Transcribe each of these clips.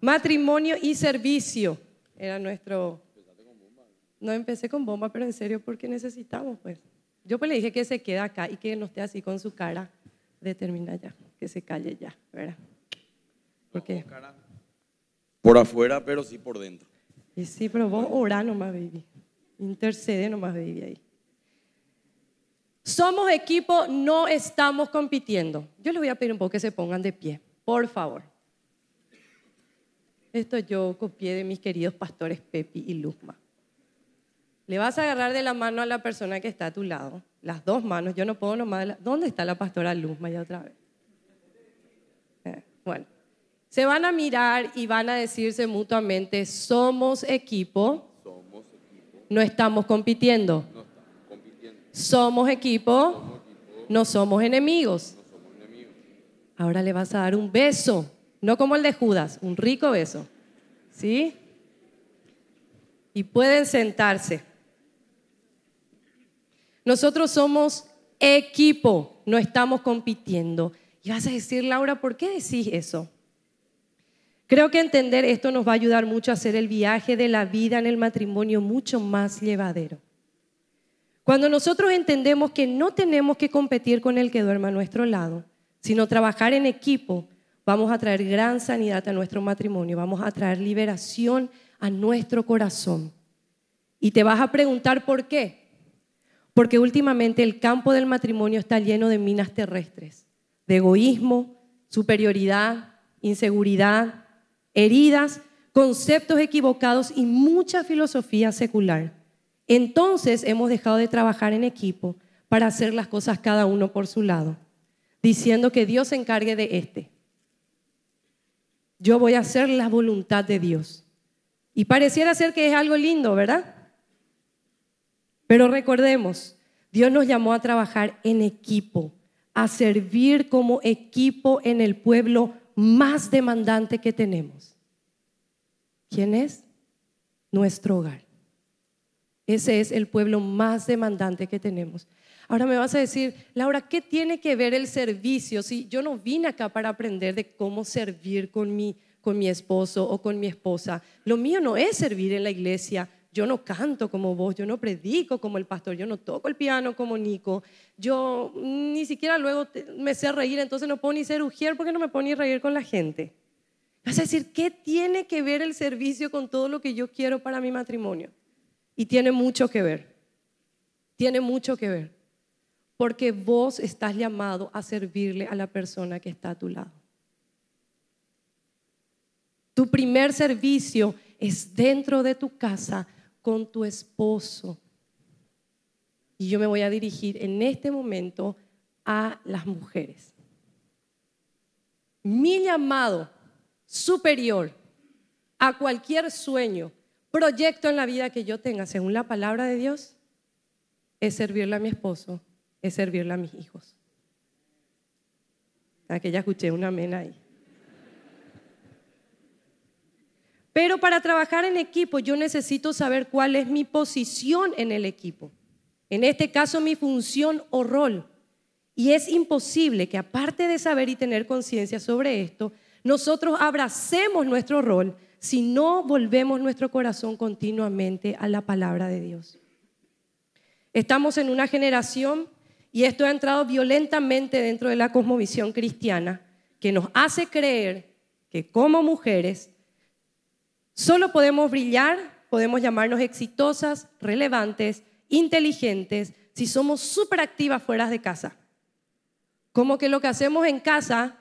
Matrimonio y servicio era nuestro... No empecé con bomba, pero en serio, porque necesitamos, pues. Yo pues le dije que se quede acá y que no esté así con su cara determinada, ya, que se calle ya, ¿verdad? por afuera, pero sí por dentro. Y sí, pero vos orá nomás, baby. Intercede nomás, baby, ahí. Somos equipo, no estamos compitiendo. Yo les voy a pedir un poco que se pongan de pie, por favor. Esto yo copié de mis queridos pastores Pepi y Luzma. Le vas a agarrar de la mano a la persona que está a tu lado. Las dos manos, yo no puedo nomás. ¿Dónde está la pastora Luzma ya otra vez? Eh, bueno, se van a mirar y van a decirse mutuamente, somos equipo. No estamos compitiendo. Somos equipo. no somos enemigos. Ahora le vas a dar un beso no como el de Judas, un rico beso. ¿Sí? Y pueden sentarse. Nosotros somos equipo, no estamos compitiendo. Y vas a decir, Laura, ¿por qué decís eso? Creo que entender esto nos va a ayudar mucho a hacer el viaje de la vida en el matrimonio mucho más llevadero. Cuando nosotros entendemos que no tenemos que competir con el que duerma a nuestro lado, sino trabajar en equipo vamos a traer gran sanidad a nuestro matrimonio, vamos a traer liberación a nuestro corazón. Y te vas a preguntar por qué. Porque últimamente el campo del matrimonio está lleno de minas terrestres, de egoísmo, superioridad, inseguridad, heridas, conceptos equivocados y mucha filosofía secular. Entonces hemos dejado de trabajar en equipo para hacer las cosas cada uno por su lado, diciendo que Dios se encargue de este, yo voy a hacer la voluntad de Dios. Y pareciera ser que es algo lindo, ¿verdad? Pero recordemos, Dios nos llamó a trabajar en equipo, a servir como equipo en el pueblo más demandante que tenemos. ¿Quién es? Nuestro hogar. Ese es el pueblo más demandante que tenemos. Ahora me vas a decir, Laura, ¿qué tiene que ver el servicio? Si yo no vine acá para aprender de cómo servir con mi, con mi esposo o con mi esposa. Lo mío no es servir en la iglesia. Yo no canto como vos, yo no predico como el pastor, yo no toco el piano como Nico, yo ni siquiera luego me sé reír, entonces no puedo ni ser ujier porque no me puedo ni reír con la gente. Vas a decir, ¿qué tiene que ver el servicio con todo lo que yo quiero para mi matrimonio? Y tiene mucho que ver. Tiene mucho que ver porque vos estás llamado a servirle a la persona que está a tu lado. Tu primer servicio es dentro de tu casa con tu esposo. Y yo me voy a dirigir en este momento a las mujeres. Mi llamado superior a cualquier sueño, proyecto en la vida que yo tenga, según la palabra de Dios, es servirle a mi esposo es servirle a mis hijos. Aquí ya escuché un amén ahí. Pero para trabajar en equipo yo necesito saber cuál es mi posición en el equipo. En este caso mi función o rol. Y es imposible que aparte de saber y tener conciencia sobre esto, nosotros abracemos nuestro rol si no volvemos nuestro corazón continuamente a la palabra de Dios. Estamos en una generación y esto ha entrado violentamente dentro de la cosmovisión cristiana, que nos hace creer que como mujeres solo podemos brillar, podemos llamarnos exitosas, relevantes, inteligentes, si somos súper activas fuera de casa. Como que lo que hacemos en casa,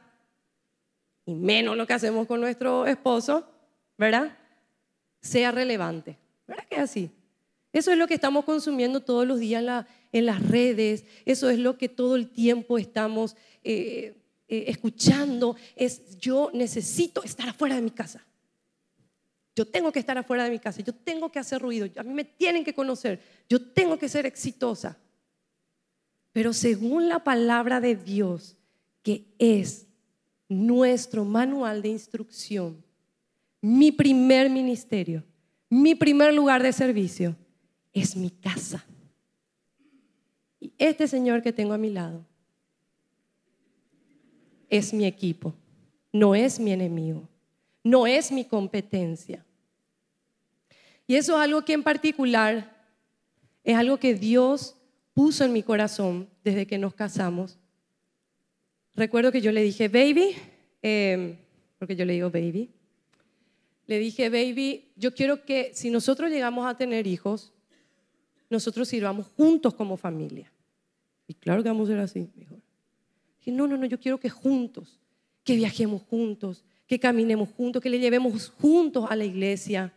y menos lo que hacemos con nuestro esposo, ¿verdad? Sea relevante. ¿Verdad que es así? Eso es lo que estamos consumiendo todos los días en, las redes, eso es lo que todo el tiempo estamos eh, eh, escuchando, es yo necesito estar afuera de mi casa. Yo tengo que estar afuera de mi casa, yo tengo que hacer ruido, a mí me tienen que conocer, yo tengo que ser exitosa. Pero según la palabra de Dios, que es nuestro manual de instrucción, mi primer ministerio, mi primer lugar de servicio, es mi casa. Y este señor que tengo a mi lado es mi equipo, no es mi enemigo, no es mi competencia. Y eso es algo que en particular es algo que Dios puso en mi corazón desde que nos casamos. Recuerdo que yo le dije, baby, em, porque yo le digo baby, le dije, baby, yo quiero que si nosotros llegamos a tener hijos, nosotros sirvamos juntos como familia. Y claro que vamos a ser así, mejor. no, no, no, yo quiero que juntos, que viajemos juntos, que caminemos juntos, que le llevemos juntos a la iglesia,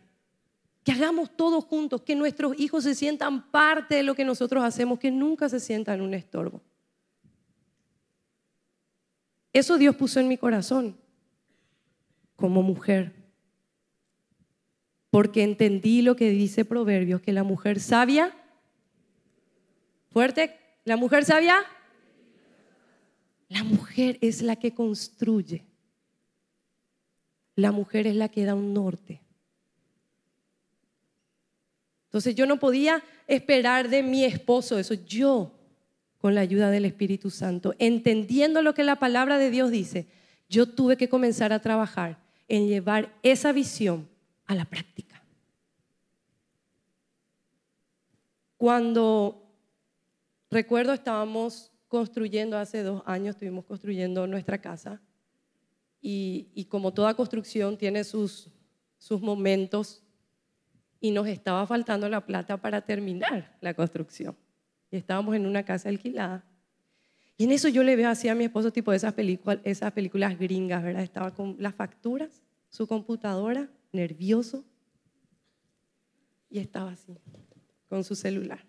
que hagamos todos juntos, que nuestros hijos se sientan parte de lo que nosotros hacemos, que nunca se sientan un estorbo. Eso Dios puso en mi corazón como mujer, porque entendí lo que dice Proverbios, que la mujer sabia Fuerte, la mujer sabía? La mujer es la que construye. La mujer es la que da un norte. Entonces yo no podía esperar de mi esposo eso. Yo, con la ayuda del Espíritu Santo, entendiendo lo que la palabra de Dios dice, yo tuve que comenzar a trabajar en llevar esa visión a la práctica. Cuando Recuerdo estábamos construyendo, hace dos años estuvimos construyendo nuestra casa y, como toda construcción tiene sus, sus momentos y nos estaba faltando la plata para terminar la construcción. Y estábamos en una casa alquilada. Y en eso yo le veo así a mi esposo tipo esas películas, esas películas gringas, ¿verdad? Estaba con las facturas, su computadora, nervioso. Y estaba así, con su celular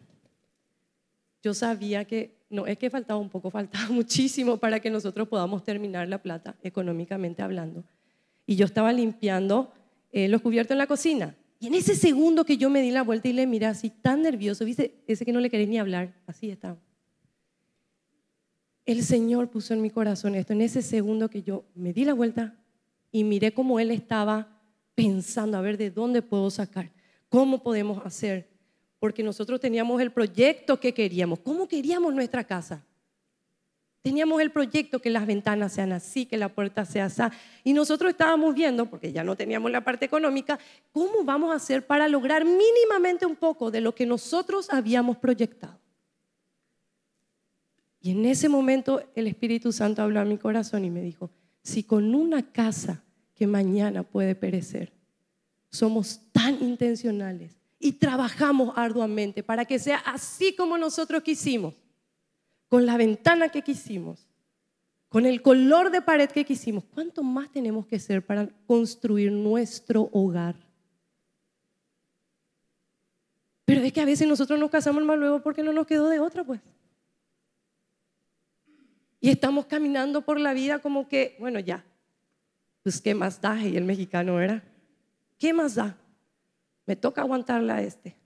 yo sabía que no es que faltaba un poco, faltaba muchísimo para que nosotros podamos terminar la plata económicamente hablando. Y yo estaba limpiando eh, los cubiertos en la cocina. Y en ese segundo que yo me di la vuelta y le miré así tan nervioso, viste, ese que no le querés ni hablar, así estaba. El Señor puso en mi corazón esto, en ese segundo que yo me di la vuelta y miré cómo Él estaba pensando, a ver de dónde puedo sacar, cómo podemos hacer porque nosotros teníamos el proyecto que queríamos. ¿Cómo queríamos nuestra casa? Teníamos el proyecto que las ventanas sean así, que la puerta sea así. Y nosotros estábamos viendo, porque ya no teníamos la parte económica, cómo vamos a hacer para lograr mínimamente un poco de lo que nosotros habíamos proyectado. Y en ese momento el Espíritu Santo habló a mi corazón y me dijo, si con una casa que mañana puede perecer, somos tan intencionales y trabajamos arduamente para que sea así como nosotros quisimos, con la ventana que quisimos, con el color de pared que quisimos. ¿Cuánto más tenemos que hacer para construir nuestro hogar? Pero es que a veces nosotros nos casamos más luego porque no nos quedó de otra, pues. Y estamos caminando por la vida como que, bueno, ya, pues qué más da, y el mexicano era, ¿qué más da? me toca aguantarla este.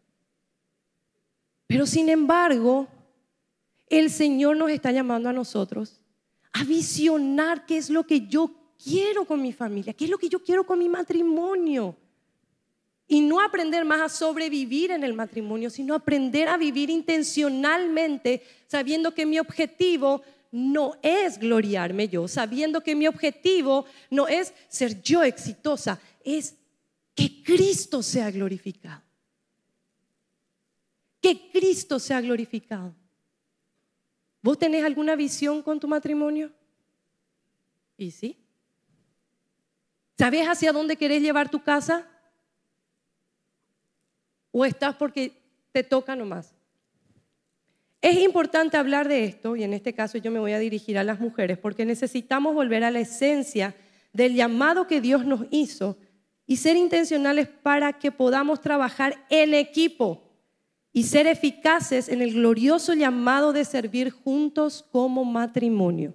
Pero sin embargo, el Señor nos está llamando a nosotros a visionar qué es lo que yo quiero con mi familia, qué es lo que yo quiero con mi matrimonio. Y no aprender más a sobrevivir en el matrimonio, sino aprender a vivir intencionalmente, sabiendo que mi objetivo no es gloriarme yo, sabiendo que mi objetivo no es ser yo exitosa, es que Cristo sea glorificado. Que Cristo sea glorificado. ¿Vos tenés alguna visión con tu matrimonio? ¿Y sí? ¿Sabés hacia dónde querés llevar tu casa? ¿O estás porque te toca nomás? Es importante hablar de esto, y en este caso yo me voy a dirigir a las mujeres, porque necesitamos volver a la esencia del llamado que Dios nos hizo y ser intencionales para que podamos trabajar en equipo y ser eficaces en el glorioso llamado de servir juntos como matrimonio.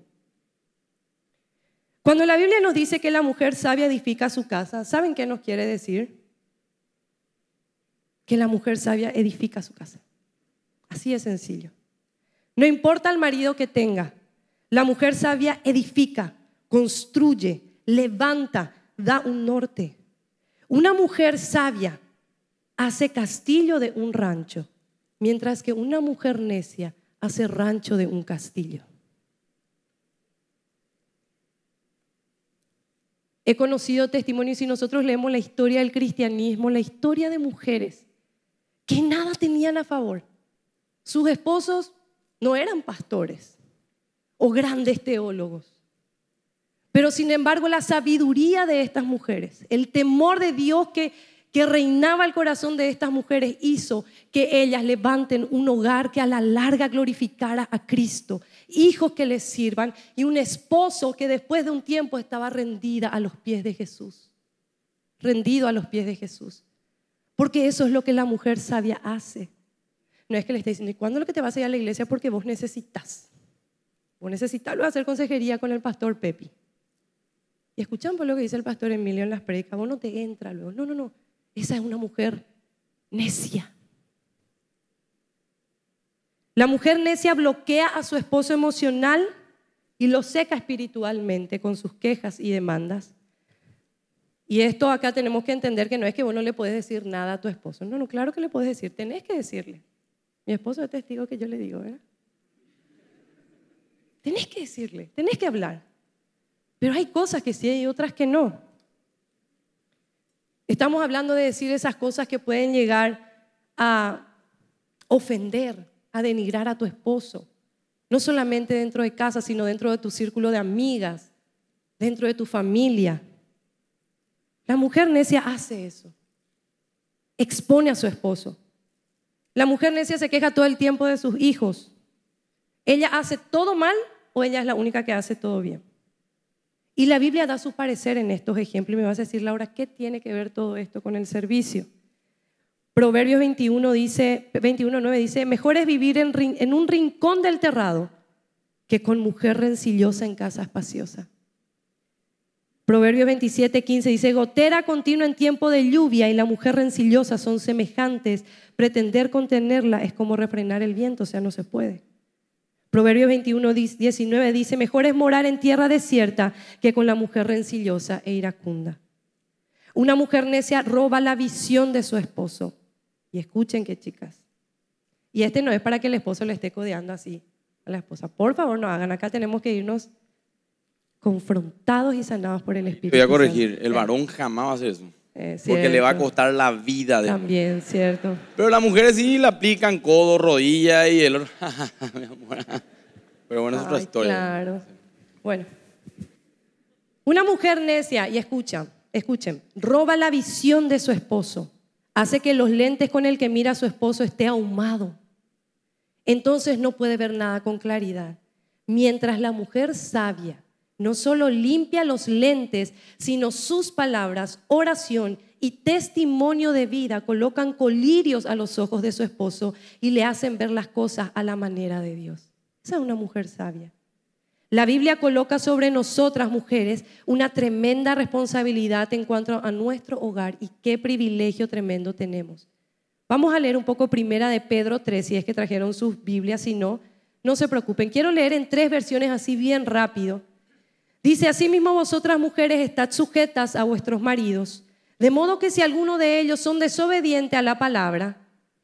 Cuando la Biblia nos dice que la mujer sabia edifica su casa, ¿saben qué nos quiere decir? Que la mujer sabia edifica su casa. Así de sencillo. No importa el marido que tenga, la mujer sabia edifica, construye, levanta, da un norte. Una mujer sabia hace castillo de un rancho, mientras que una mujer necia hace rancho de un castillo. He conocido testimonios y nosotros leemos la historia del cristianismo, la historia de mujeres que nada tenían a favor. Sus esposos no eran pastores o grandes teólogos. Pero sin embargo la sabiduría de estas mujeres, el temor de Dios que, reinaba el corazón de estas mujeres hizo que ellas levanten un hogar que a la larga glorificara a Cristo, hijos que les sirvan y un esposo que después de un tiempo estaba rendida a los pies de Jesús, rendido a los pies de Jesús. Porque eso es lo que la mujer sabia hace. No es que le esté diciendo, ¿y cuándo lo que te vas a ir a la iglesia? Porque vos necesitas. Vos necesitas, hacer consejería con el pastor Pepi. Y escuchamos lo que dice el pastor Emilio en las predicas, vos no te entra luego. No, no, no, esa es una mujer necia. La mujer necia bloquea a su esposo emocional y lo seca espiritualmente con sus quejas y demandas. Y esto acá tenemos que entender que no es que vos no le puedes decir nada a tu esposo. No, no, claro que le puedes decir, tenés que decirle. Mi esposo es testigo que yo le digo, ¿verdad? Tenés que decirle, tenés que hablar. Pero hay cosas que sí y otras que no. Estamos hablando de decir esas cosas que pueden llegar a ofender, a denigrar a tu esposo, no solamente dentro de casa, sino dentro de tu círculo de amigas, dentro de tu familia. La mujer necia hace eso, expone a su esposo. La mujer necia se queja todo el tiempo de sus hijos. Ella hace todo mal o ella es la única que hace todo bien. Y la Biblia da su parecer en estos ejemplos y me vas a decir, Laura, ¿qué tiene que ver todo esto con el servicio? Proverbios 21 dice, 21.9 dice, mejor es vivir en, un rincón del terrado que con mujer rencillosa en casa espaciosa. Proverbios 27.15 dice, gotera continua en tiempo de lluvia y la mujer rencillosa son semejantes. Pretender contenerla es como refrenar el viento, o sea, no se puede. Proverbios 21, 19 dice, mejor es morar en tierra desierta que con la mujer rencillosa e iracunda. Una mujer necia roba la visión de su esposo. Y escuchen que chicas. Y este no es para que el esposo le esté codeando así a la esposa. Por favor, no hagan. Acá tenemos que irnos confrontados y sanados por el Espíritu. Voy a corregir, el varón jamás hace eso. Eh, porque le va a costar la vida. De... También, cierto. Pero las mujeres sí la aplican codo, rodilla y el... Pero bueno, es otra historia. Claro. Bueno. Una mujer necia, y escucha, escuchen, roba la visión de su esposo. Hace que los lentes con el que mira a su esposo esté ahumado. Entonces no puede ver nada con claridad. Mientras la mujer sabia no solo limpia los lentes, sino sus palabras, oración y testimonio de vida colocan colirios a los ojos de su esposo y le hacen ver las cosas a la manera de Dios. Esa es una mujer sabia. La Biblia coloca sobre nosotras mujeres una tremenda responsabilidad en cuanto a nuestro hogar y qué privilegio tremendo tenemos. Vamos a leer un poco primera de Pedro 3, si es que trajeron sus Biblias, si no, no se preocupen. Quiero leer en tres versiones así bien rápido Dice, asimismo vosotras mujeres estad sujetas a vuestros maridos, de modo que si alguno de ellos son desobedientes a la palabra,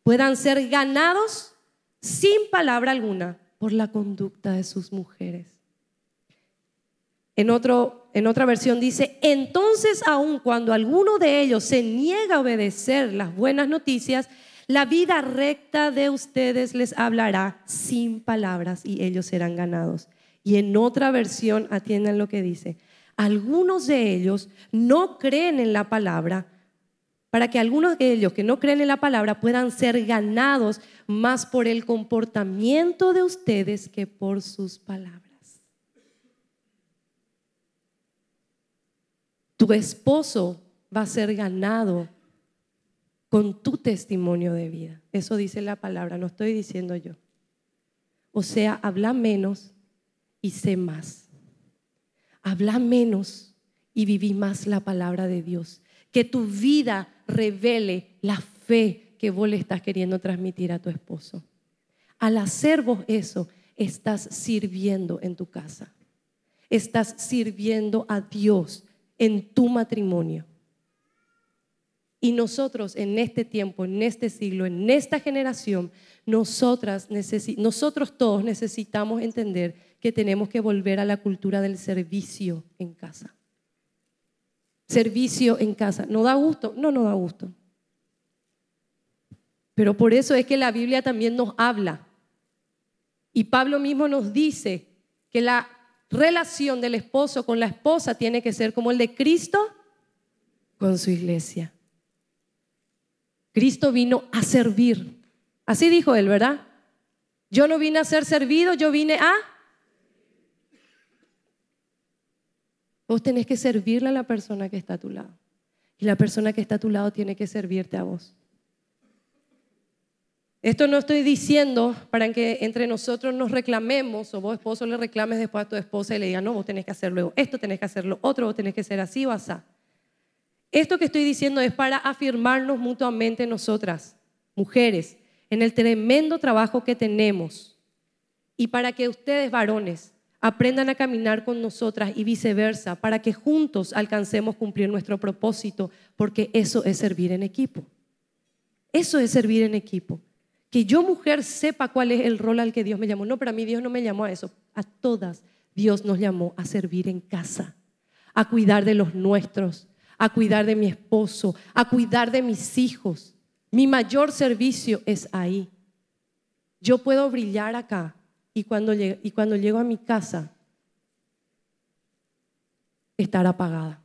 puedan ser ganados sin palabra alguna por la conducta de sus mujeres. En, otro, en otra versión dice, entonces aun cuando alguno de ellos se niega a obedecer las buenas noticias, la vida recta de ustedes les hablará sin palabras y ellos serán ganados. Y en otra versión, atiendan lo que dice, algunos de ellos no creen en la palabra para que algunos de ellos que no creen en la palabra puedan ser ganados más por el comportamiento de ustedes que por sus palabras. Tu esposo va a ser ganado con tu testimonio de vida. Eso dice la palabra, no estoy diciendo yo. O sea, habla menos y sé más. Habla menos y viví más la palabra de Dios. Que tu vida revele la fe que vos le estás queriendo transmitir a tu esposo. Al hacer vos eso, estás sirviendo en tu casa. Estás sirviendo a Dios en tu matrimonio. Y nosotros en este tiempo, en este siglo, en esta generación, nosotras nosotros todos necesitamos entender que tenemos que volver a la cultura del servicio en casa. Servicio en casa. ¿No da gusto? No, no da gusto. Pero por eso es que la Biblia también nos habla. Y Pablo mismo nos dice que la relación del esposo con la esposa tiene que ser como el de Cristo con su iglesia. Cristo vino a servir. Así dijo él, ¿verdad? Yo no vine a ser servido, yo vine a... Vos tenés que servirle a la persona que está a tu lado. Y la persona que está a tu lado tiene que servirte a vos. Esto no estoy diciendo para que entre nosotros nos reclamemos o vos esposo le reclames después a tu esposa y le digas, no, vos tenés que hacer luego esto, tenés que hacerlo otro, vos tenés que ser así o asá. Esto que estoy diciendo es para afirmarnos mutuamente nosotras, mujeres, en el tremendo trabajo que tenemos y para que ustedes, varones, aprendan a caminar con nosotras y viceversa, para que juntos alcancemos cumplir nuestro propósito, porque eso es servir en equipo. Eso es servir en equipo. Que yo mujer sepa cuál es el rol al que Dios me llamó. No, para mí Dios no me llamó a eso. A todas Dios nos llamó a servir en casa, a cuidar de los nuestros, a cuidar de mi esposo, a cuidar de mis hijos, mi mayor servicio es ahí. Yo puedo brillar acá y cuando, y cuando llego a mi casa, estar apagada.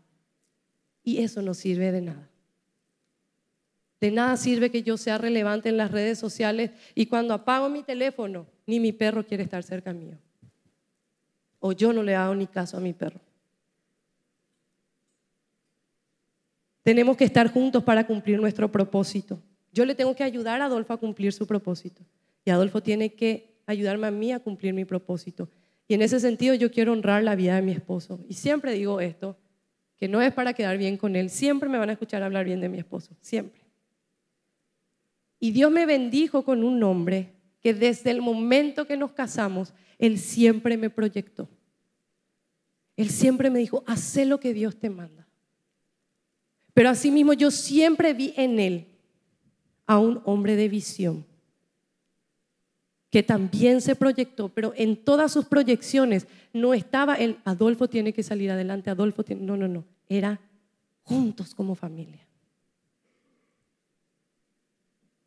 Y eso no sirve de nada. De nada sirve que yo sea relevante en las redes sociales y cuando apago mi teléfono, ni mi perro quiere estar cerca mío. O yo no le hago ni caso a mi perro. Tenemos que estar juntos para cumplir nuestro propósito. Yo le tengo que ayudar a Adolfo a cumplir su propósito. Y Adolfo tiene que ayudarme a mí a cumplir mi propósito. Y en ese sentido yo quiero honrar la vida de mi esposo. Y siempre digo esto, que no es para quedar bien con él. Siempre me van a escuchar hablar bien de mi esposo, siempre. Y Dios me bendijo con un nombre que desde el momento que nos casamos, Él siempre me proyectó. Él siempre me dijo, haz lo que Dios te manda. Pero asimismo yo siempre vi en Él a un hombre de visión, que también se proyectó, pero en todas sus proyecciones no estaba el Adolfo tiene que salir adelante, Adolfo tiene... No, no, no, era juntos como familia.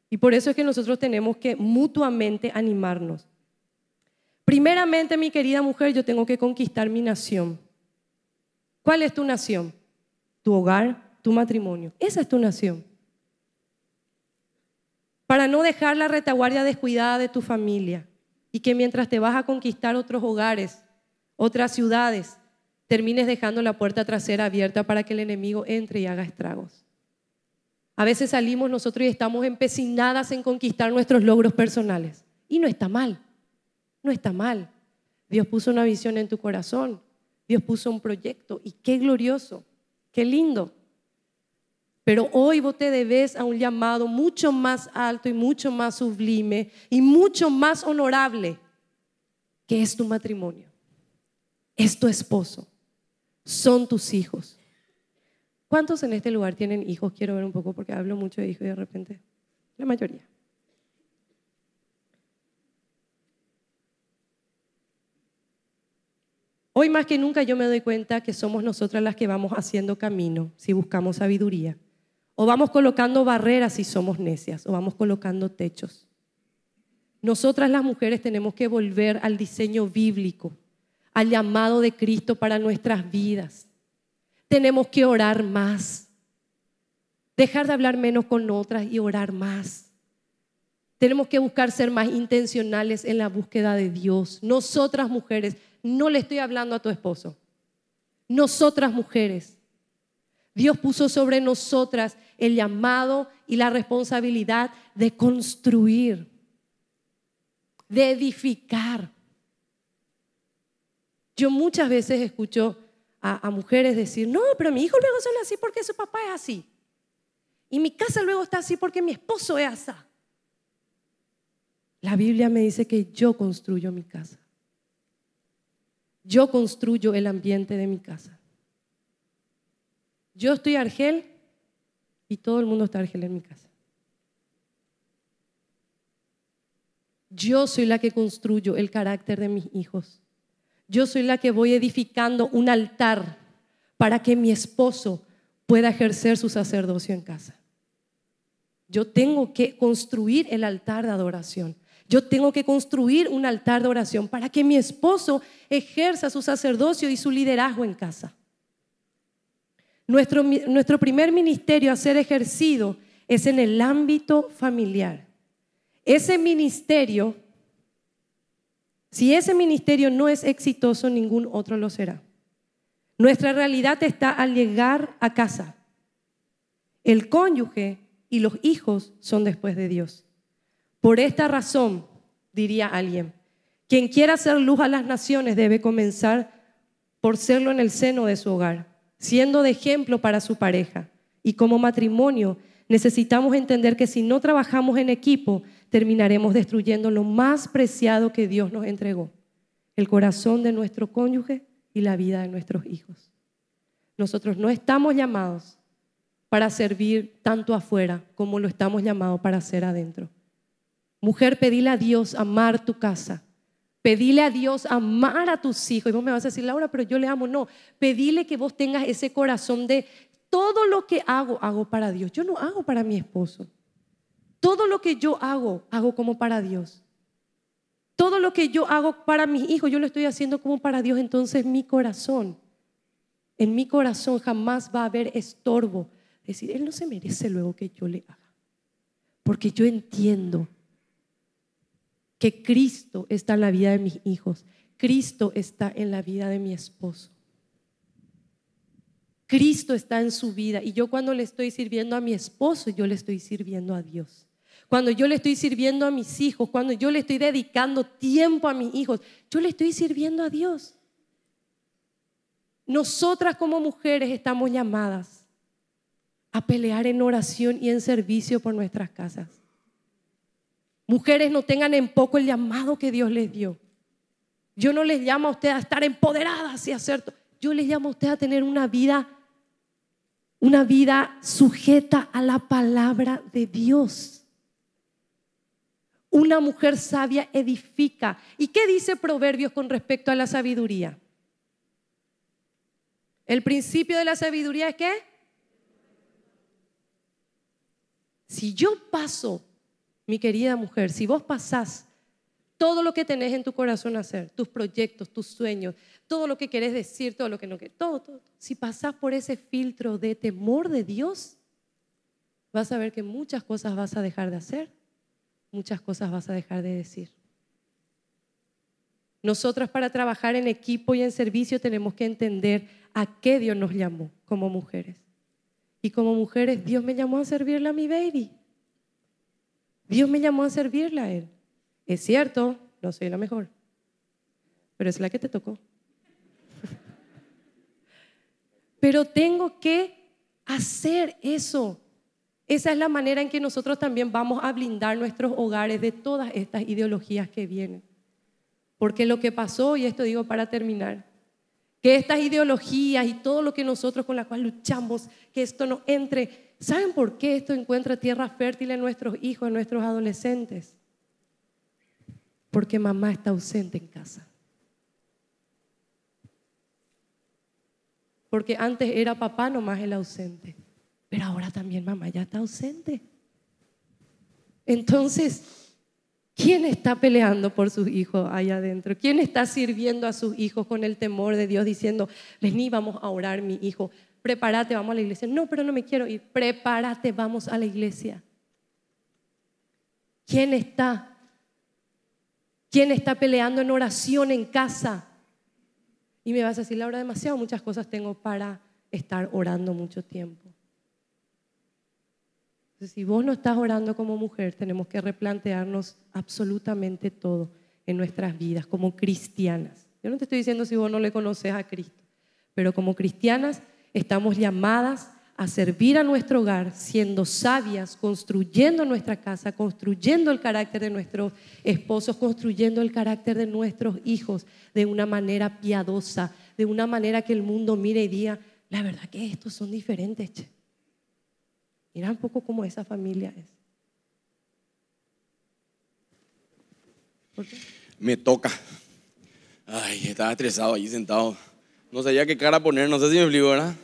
Y por eso es que nosotros tenemos que mutuamente animarnos. Primeramente, mi querida mujer, yo tengo que conquistar mi nación. ¿Cuál es tu nación? Tu hogar, tu matrimonio. Esa es tu nación para no dejar la retaguardia descuidada de tu familia y que mientras te vas a conquistar otros hogares, otras ciudades, termines dejando la puerta trasera abierta para que el enemigo entre y haga estragos. A veces salimos nosotros y estamos empecinadas en conquistar nuestros logros personales. Y no está mal, no está mal. Dios puso una visión en tu corazón, Dios puso un proyecto y qué glorioso, qué lindo. Pero hoy vos te debes a un llamado mucho más alto y mucho más sublime y mucho más honorable, que es tu matrimonio, es tu esposo, son tus hijos. ¿Cuántos en este lugar tienen hijos? Quiero ver un poco porque hablo mucho de hijos y de repente la mayoría. Hoy más que nunca yo me doy cuenta que somos nosotras las que vamos haciendo camino si buscamos sabiduría. O vamos colocando barreras si somos necias, o vamos colocando techos. Nosotras las mujeres tenemos que volver al diseño bíblico, al llamado de Cristo para nuestras vidas. Tenemos que orar más, dejar de hablar menos con otras y orar más. Tenemos que buscar ser más intencionales en la búsqueda de Dios. Nosotras mujeres, no le estoy hablando a tu esposo. Nosotras mujeres. Dios puso sobre nosotras el llamado y la responsabilidad de construir, de edificar. Yo muchas veces escucho a, mujeres decir, no, pero mi hijo luego son así porque su papá es así. Y mi casa luego está así porque mi esposo es así. La Biblia me dice que yo construyo mi casa. Yo construyo el ambiente de mi casa. Yo estoy Argel y todo el mundo está en mi casa. Yo soy la que construyo el carácter de mis hijos. Yo soy la que voy edificando un altar para que mi esposo pueda ejercer su sacerdocio en casa. Yo tengo que construir el altar de adoración. Yo tengo que construir un altar de oración para que mi esposo ejerza su sacerdocio y su liderazgo en casa. Nuestro, primer ministerio a ser ejercido es en el ámbito familiar. Ese ministerio, si ese ministerio no es exitoso, ningún otro lo será. Nuestra realidad está al llegar a casa. El cónyuge y los hijos son después de Dios. Por esta razón, diría alguien, quien quiera hacer luz a las naciones debe comenzar por serlo en el seno de su hogar siendo de ejemplo para su pareja. Y como matrimonio necesitamos entender que si no trabajamos en equipo, terminaremos destruyendo lo más preciado que Dios nos entregó, el corazón de nuestro cónyuge y la vida de nuestros hijos. Nosotros no estamos llamados para servir tanto afuera como lo estamos llamados para hacer adentro. Mujer, pedile a Dios amar tu casa, Pedile a Dios amar a tus hijos. Y vos me vas a decir, Laura, pero yo le amo. No, pedile que vos tengas ese corazón de todo lo que hago, hago para Dios. Yo no hago para mi esposo. Todo lo que yo hago, hago como para Dios. Todo lo que yo hago para mis hijos, yo lo estoy haciendo como para Dios. Entonces mi corazón, en mi corazón jamás va a haber estorbo. Es decir, Él no se merece luego que yo le haga. Porque yo entiendo que Cristo está en la vida de mis hijos, Cristo está en la vida de mi esposo. Cristo está en su vida y yo cuando le estoy sirviendo a mi esposo, yo le estoy sirviendo a Dios. Cuando yo le estoy sirviendo a mis hijos, cuando yo le estoy dedicando tiempo a mis hijos, yo le estoy sirviendo a Dios. Nosotras como mujeres estamos llamadas a pelear en oración y en servicio por nuestras casas. Mujeres, no tengan en poco el llamado que Dios les dio. Yo no les llamo a ustedes a estar empoderadas y hacer todo. Yo les llamo a ustedes a tener una vida, una vida sujeta a la palabra de Dios. Una mujer sabia edifica. ¿Y qué dice Proverbios con respecto a la sabiduría? El principio de la sabiduría es que si yo paso mi querida mujer, si vos pasás todo lo que tenés en tu corazón a hacer, tus proyectos, tus sueños, todo lo que querés decir, todo lo que no querés, todo, todo, si pasás por ese filtro de temor de Dios, vas a ver que muchas cosas vas a dejar de hacer, muchas cosas vas a dejar de decir. Nosotras para trabajar en equipo y en servicio tenemos que entender a qué Dios nos llamó como mujeres. Y como mujeres, Dios me llamó a servirle a mi baby. Dios me llamó a servirle a Él. Es cierto, no soy la mejor, pero es la que te tocó. pero tengo que hacer eso. Esa es la manera en que nosotros también vamos a blindar nuestros hogares de todas estas ideologías que vienen. Porque lo que pasó, y esto digo para terminar, que estas ideologías y todo lo que nosotros con la cual luchamos, que esto no entre, ¿Saben por qué esto encuentra tierra fértil en nuestros hijos, en nuestros adolescentes? Porque mamá está ausente en casa. Porque antes era papá nomás el ausente, pero ahora también mamá ya está ausente. Entonces, ¿quién está peleando por sus hijos allá adentro? ¿Quién está sirviendo a sus hijos con el temor de Dios diciendo, vení, vamos a orar mi hijo? prepárate, vamos a la iglesia. No, pero no me quiero ir. Prepárate, vamos a la iglesia. ¿Quién está? ¿Quién está peleando en oración en casa? Y me vas a decir, Laura, demasiado muchas cosas tengo para estar orando mucho tiempo. si vos no estás orando como mujer, tenemos que replantearnos absolutamente todo en nuestras vidas como cristianas. Yo no te estoy diciendo si vos no le conoces a Cristo, pero como cristianas Estamos llamadas a servir a nuestro hogar, siendo sabias, construyendo nuestra casa, construyendo el carácter de nuestros esposos, construyendo el carácter de nuestros hijos de una manera piadosa, de una manera que el mundo mire y diga, la verdad que estos son diferentes. Mira un poco cómo esa familia es. Me toca. Ay, estaba estresado allí sentado. No sabía qué cara poner, no sé si me río, ¿verdad?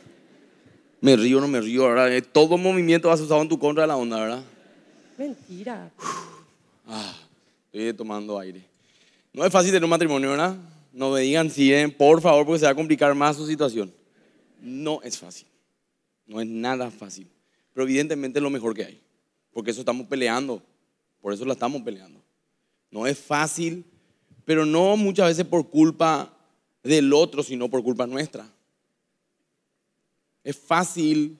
Me río, no me río, ¿verdad? Eh, todo movimiento vas usado en tu contra de la onda, ¿verdad? Mentira. ah, estoy tomando aire. No es fácil tener un matrimonio, ¿verdad? No me digan si, por favor, porque se va a complicar más su situación. No es fácil. No es nada fácil. Pero evidentemente es lo mejor que hay. Porque eso estamos peleando. Por eso la estamos peleando. No es fácil, pero no muchas veces por culpa del otro, sino por culpa nuestra. Es fácil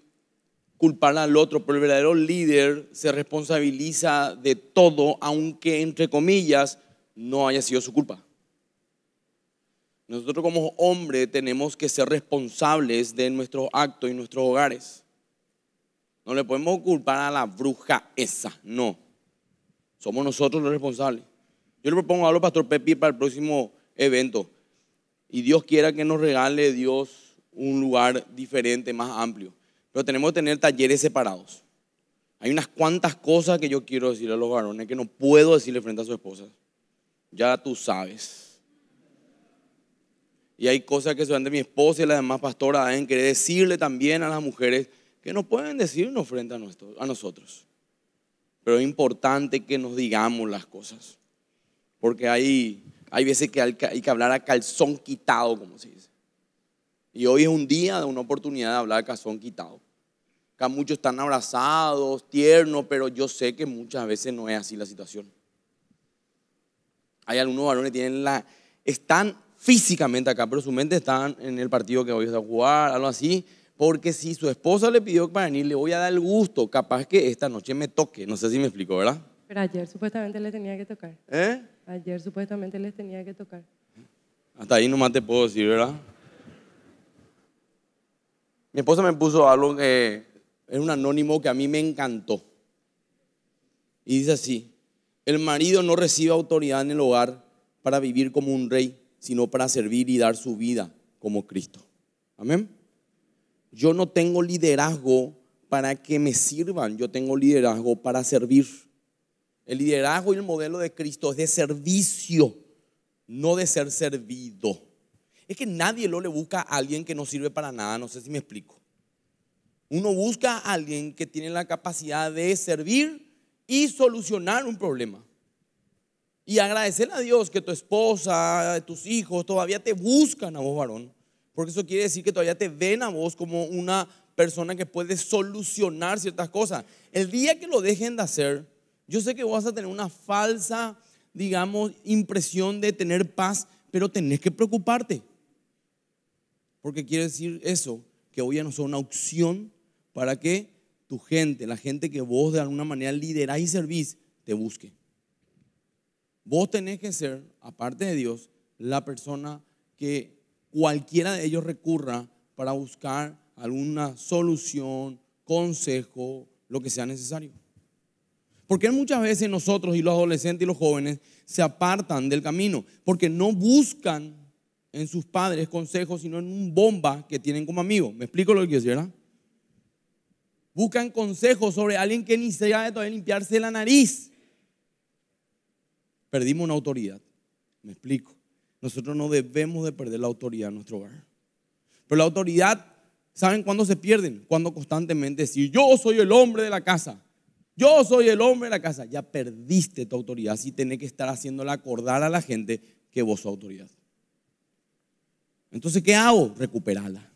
culpar al otro, pero el verdadero líder se responsabiliza de todo, aunque entre comillas no haya sido su culpa. Nosotros como hombre tenemos que ser responsables de nuestros actos y nuestros hogares. No le podemos culpar a la bruja esa, no. Somos nosotros los responsables. Yo le propongo a pastor Pepi para el próximo evento. Y Dios quiera que nos regale Dios un lugar diferente, más amplio. Pero tenemos que tener talleres separados. Hay unas cuantas cosas que yo quiero decirle a los varones que no puedo decirle frente a su esposa. Ya tú sabes. Y hay cosas que son de mi esposa y las demás pastoras deben querer decirle también a las mujeres que no pueden decirnos frente a, a nosotros. Pero es importante que nos digamos las cosas. Porque hay hay veces que hay, que hablar a calzón quitado, como se dice. Y hoy es un día de una oportunidad de hablar a calzón quitado. Acá muchos están abrazados, tiernos, pero yo sé que muchas veces no es así la situación. Hay algunos varones que tienen la, están físicamente acá, pero su mente está en el partido que hoy a jugar, algo así. Porque si su esposa le pidió para venir, le voy a dar el gusto. Capaz que esta noche me toque. No sé si me explico, ¿verdad? Pero ayer supuestamente le tenía que tocar. ¿Eh? Ayer supuestamente les tenía que tocar. Hasta ahí nomás te puedo decir, ¿verdad? Mi esposa me puso algo que es un anónimo que a mí me encantó. Y dice así, el marido no recibe autoridad en el hogar para vivir como un rey, sino para servir y dar su vida como Cristo. Amén. Yo no tengo liderazgo para que me sirvan, yo tengo liderazgo para servir. El liderazgo y el modelo de Cristo es de servicio, no de ser servido. Es que nadie lo le busca a alguien que no sirve para nada, no sé si me explico. Uno busca a alguien que tiene la capacidad de servir y solucionar un problema. Y agradecer a Dios que tu esposa, tus hijos todavía te buscan a vos, varón. Porque eso quiere decir que todavía te ven a vos como una persona que puede solucionar ciertas cosas. El día que lo dejen de hacer, yo sé que vas a tener una falsa, digamos, impresión de tener paz, pero tenés que preocuparte. Porque quiere decir eso, que hoy ya no son una opción para que tu gente, la gente que vos de alguna manera liderás y servís, te busque. Vos tenés que ser, aparte de Dios, la persona que cualquiera de ellos recurra para buscar alguna solución, consejo, lo que sea necesario. Porque muchas veces nosotros y los adolescentes y los jóvenes se apartan del camino? Porque no buscan en sus padres consejos, sino en un bomba que tienen como amigo. ¿Me explico lo que quisiera? Buscan consejos sobre alguien que ni se ha de limpiarse la nariz. Perdimos una autoridad. ¿Me explico? Nosotros no debemos de perder la autoridad en nuestro hogar. Pero la autoridad, ¿saben cuándo se pierden? Cuando constantemente si yo soy el hombre de la casa. Yo soy el hombre de la casa. Ya perdiste tu autoridad Así tenés que estar haciéndola acordar a la gente que vos sos autoridad. Entonces, ¿qué hago? Recuperarla.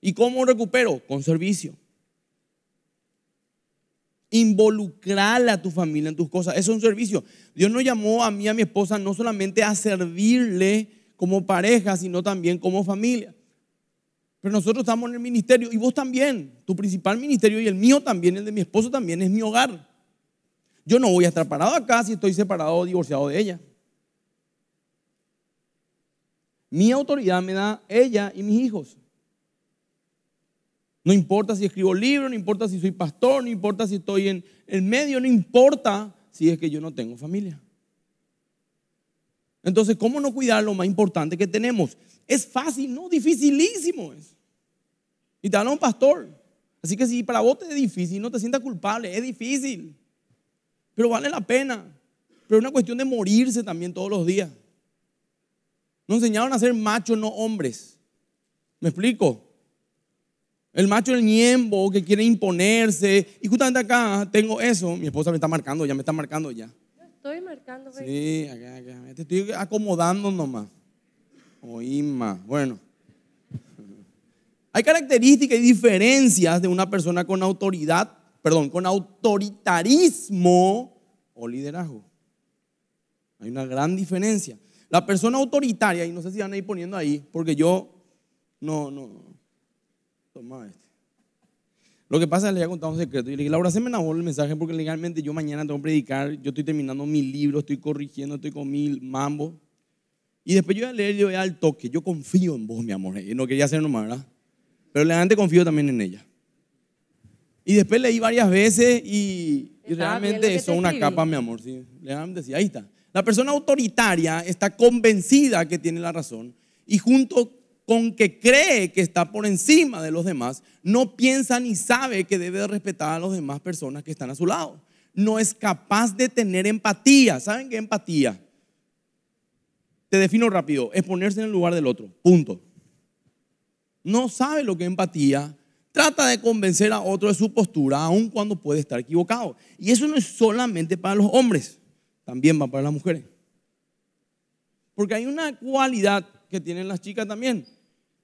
¿Y cómo recupero? Con servicio. Involucrarla a tu familia en tus cosas. Eso es un servicio. Dios no llamó a mí, a mi esposa, no solamente a servirle como pareja, sino también como familia. Pero nosotros estamos en el ministerio y vos también. Tu principal ministerio y el mío también, el de mi esposo también, es mi hogar. Yo no voy a estar parado acá si estoy separado o divorciado de ella. Mi autoridad me da ella y mis hijos. No importa si escribo libro, no importa si soy pastor, no importa si estoy en el medio, no importa si es que yo no tengo familia. Entonces, ¿cómo no cuidar lo más importante que tenemos? Es fácil, no, dificilísimo es. Y te habla un pastor. Así que si para vos te es difícil, no te sientas culpable, es difícil. Pero vale la pena. Pero es una cuestión de morirse también todos los días. Nos enseñaron a ser machos, no hombres. ¿Me explico? El macho el niembo que quiere imponerse. Y justamente acá tengo eso. Mi esposa me está marcando, ya me está marcando ya estoy marcando. Sí, acá, acá. Te este, estoy acomodando nomás. Oíma. Bueno. Hay características y diferencias de una persona con autoridad, perdón, con autoritarismo o liderazgo. Hay una gran diferencia. La persona autoritaria, y no sé si van a ir poniendo ahí, porque yo no, no, toma este. Lo que pasa es que le había contado un secreto. Y le dije, Laura, se me enamoró el mensaje porque legalmente yo mañana tengo que predicar. Yo estoy terminando mi libro, estoy corrigiendo, estoy con mil mambo. Y después yo voy a leer yo voy al toque. Yo confío en vos, mi amor. Y no quería hacer nomás, ¿verdad? Pero legalmente confío también en ella. Y después leí varias veces y, realmente eso es una capa, mi amor. Sí. Legalmente sí, ahí está. La persona autoritaria está convencida que tiene la razón y junto con que cree que está por encima de los demás, no piensa ni sabe que debe respetar a las demás personas que están a su lado. No es capaz de tener empatía. ¿Saben qué empatía? Te defino rápido, es ponerse en el lugar del otro, punto. No sabe lo que es empatía, trata de convencer a otro de su postura, aun cuando puede estar equivocado. Y eso no es solamente para los hombres, también va para las mujeres. Porque hay una cualidad que tienen las chicas también,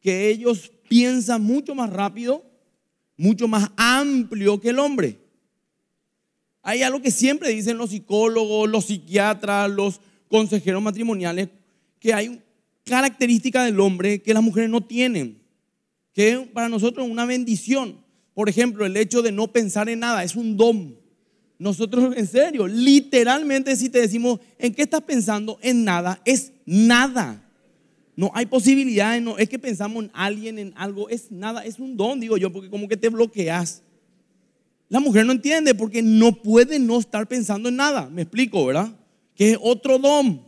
que ellos piensan mucho más rápido, mucho más amplio que el hombre. Hay algo que siempre dicen los psicólogos, los psiquiatras, los consejeros matrimoniales, que hay características del hombre que las mujeres no tienen, que para nosotros es una bendición. Por ejemplo, el hecho de no pensar en nada es un don. Nosotros, en serio, literalmente si te decimos, ¿en qué estás pensando? En nada, es nada. No hay posibilidades, no, es que pensamos en alguien, en algo, es nada, es un don, digo yo, porque como que te bloqueas. La mujer no entiende porque no puede no estar pensando en nada, me explico, ¿verdad? Que es otro don.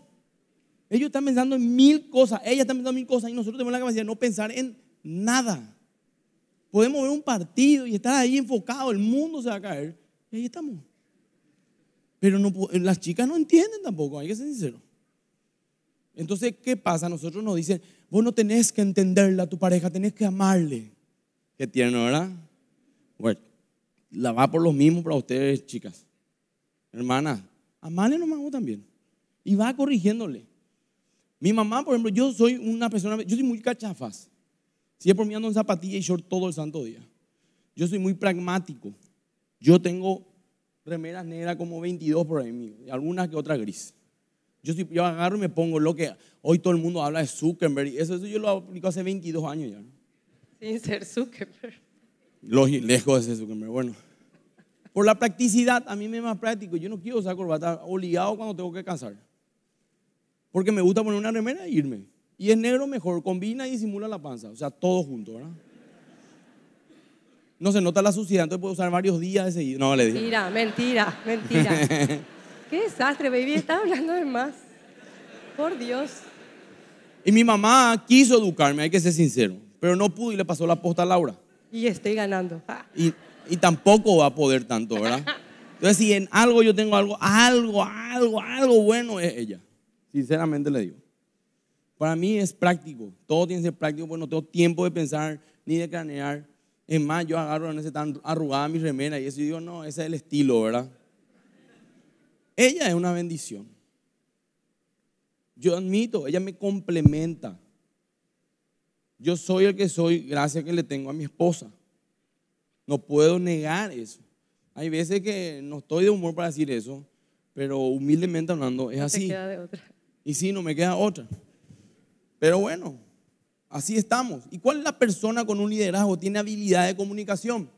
Ellos están pensando en mil cosas, ella está pensando en mil cosas y nosotros tenemos la capacidad de no pensar en nada. Podemos ver un partido y estar ahí enfocado, el mundo se va a caer y ahí estamos. Pero no, las chicas no entienden tampoco, hay que ser sinceros. Entonces, ¿qué pasa? Nosotros nos dicen, vos no tenés que entenderla tu pareja, tenés que amarle. Qué tierno, ¿verdad? Bueno, la va por los mismos para ustedes, chicas. hermana amale nomás vos también. Y va corrigiéndole. Mi mamá, por ejemplo, yo soy una persona, yo soy muy cachafas. sigue por mí ando en zapatilla y short todo el santo día. Yo soy muy pragmático. Yo tengo remeras negras como 22 por ahí algunas que otras grises. Yo, agarro y me pongo lo que hoy todo el mundo habla de Zuckerberg. Eso, eso yo lo aplico hace 22 años ya. Sin ser Zuckerberg. Lógico, lejos de ser Zuckerberg. Bueno, por la practicidad, a mí me es más práctico. Yo no quiero usar corbata obligado cuando tengo que cansar. Porque me gusta poner una remera e irme. Y es negro mejor, combina y disimula la panza. O sea, todo junto, ¿verdad? No se nota la suciedad, entonces puedo usar varios días de No, le digo. Mentira, mentira, mentira. Qué desastre, baby. Estaba hablando de más. Por Dios. Y mi mamá quiso educarme, hay que ser sincero. Pero no pudo y le pasó la posta a Laura. Y estoy ganando. Y, y tampoco va a poder tanto, ¿verdad? Entonces, si en algo yo tengo algo, algo, algo, algo bueno es ella. Sinceramente le digo. Para mí es práctico. Todo tiene que ser práctico porque no tengo tiempo de pensar ni de cranear. Es más, yo agarro en ese tan arrugada mi remera y eso y digo, no, ese es el estilo, ¿verdad? Ella es una bendición. Yo admito, ella me complementa. Yo soy el que soy gracias que le tengo a mi esposa. No puedo negar eso. Hay veces que no estoy de humor para decir eso, pero humildemente hablando es así. Y sí, no me queda otra. Pero bueno, así estamos. ¿Y cuál es la persona con un liderazgo? Tiene habilidad de comunicación.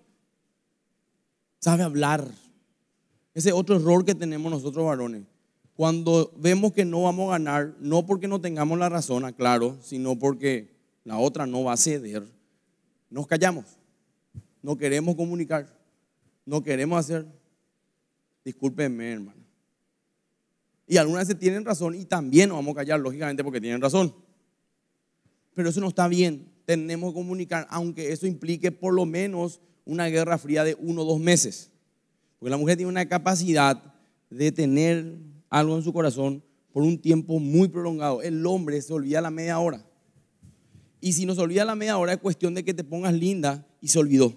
Sabe hablar ese es otro error que tenemos nosotros varones. Cuando vemos que no vamos a ganar, no porque no tengamos la razón, ah, claro, sino porque la otra no va a ceder, nos callamos. No queremos comunicar. No queremos hacer. Discúlpenme, hermano. Y algunas veces tienen razón y también nos vamos a callar, lógicamente, porque tienen razón. Pero eso no está bien. Tenemos que comunicar, aunque eso implique por lo menos una guerra fría de uno o dos meses. Porque la mujer tiene una capacidad de tener algo en su corazón por un tiempo muy prolongado. El hombre se olvida la media hora. Y si no se olvida la media hora es cuestión de que te pongas linda y se olvidó.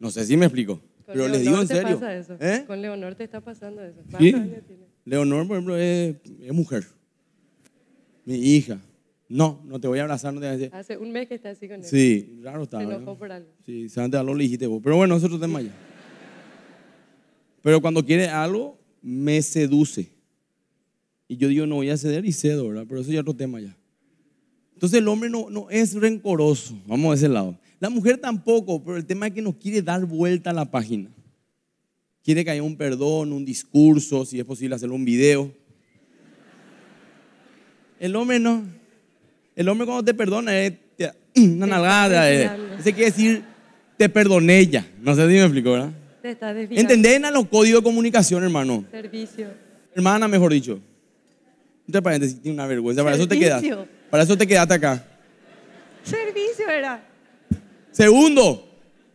No sé si me explico. pero les digo en te serio. Pasa eso. ¿eh? Con Leonor te está pasando eso. Leonor, por ejemplo, es, mujer. Mi hija. No, no te voy a abrazar, no decir. Hace un mes que está así con él. Sí, raro está. Se enojó por algo. Sí, antes a lo le dijiste vos. Pero bueno, nosotros otro tema ya. Pero cuando quiere algo, me seduce. Y yo digo, no voy a ceder y cedo, ¿verdad? Pero eso ya es otro tema ya. Entonces el hombre no, no es rencoroso, vamos a ese lado. La mujer tampoco, pero el tema es que nos quiere dar vuelta a la página. Quiere que haya un perdón, un discurso, si es posible hacer un video. El hombre no. El hombre cuando te perdona es eh, una nalgada. Eh. Ese quiere decir, te perdoné ya. No sé si me explico, ¿verdad? Te a los códigos de comunicación, hermano? Servicio. Hermana, mejor dicho. Entre paréntesis, tiene una vergüenza. Para eso te quedas. Para eso te quedaste acá. Servicio era. Segundo,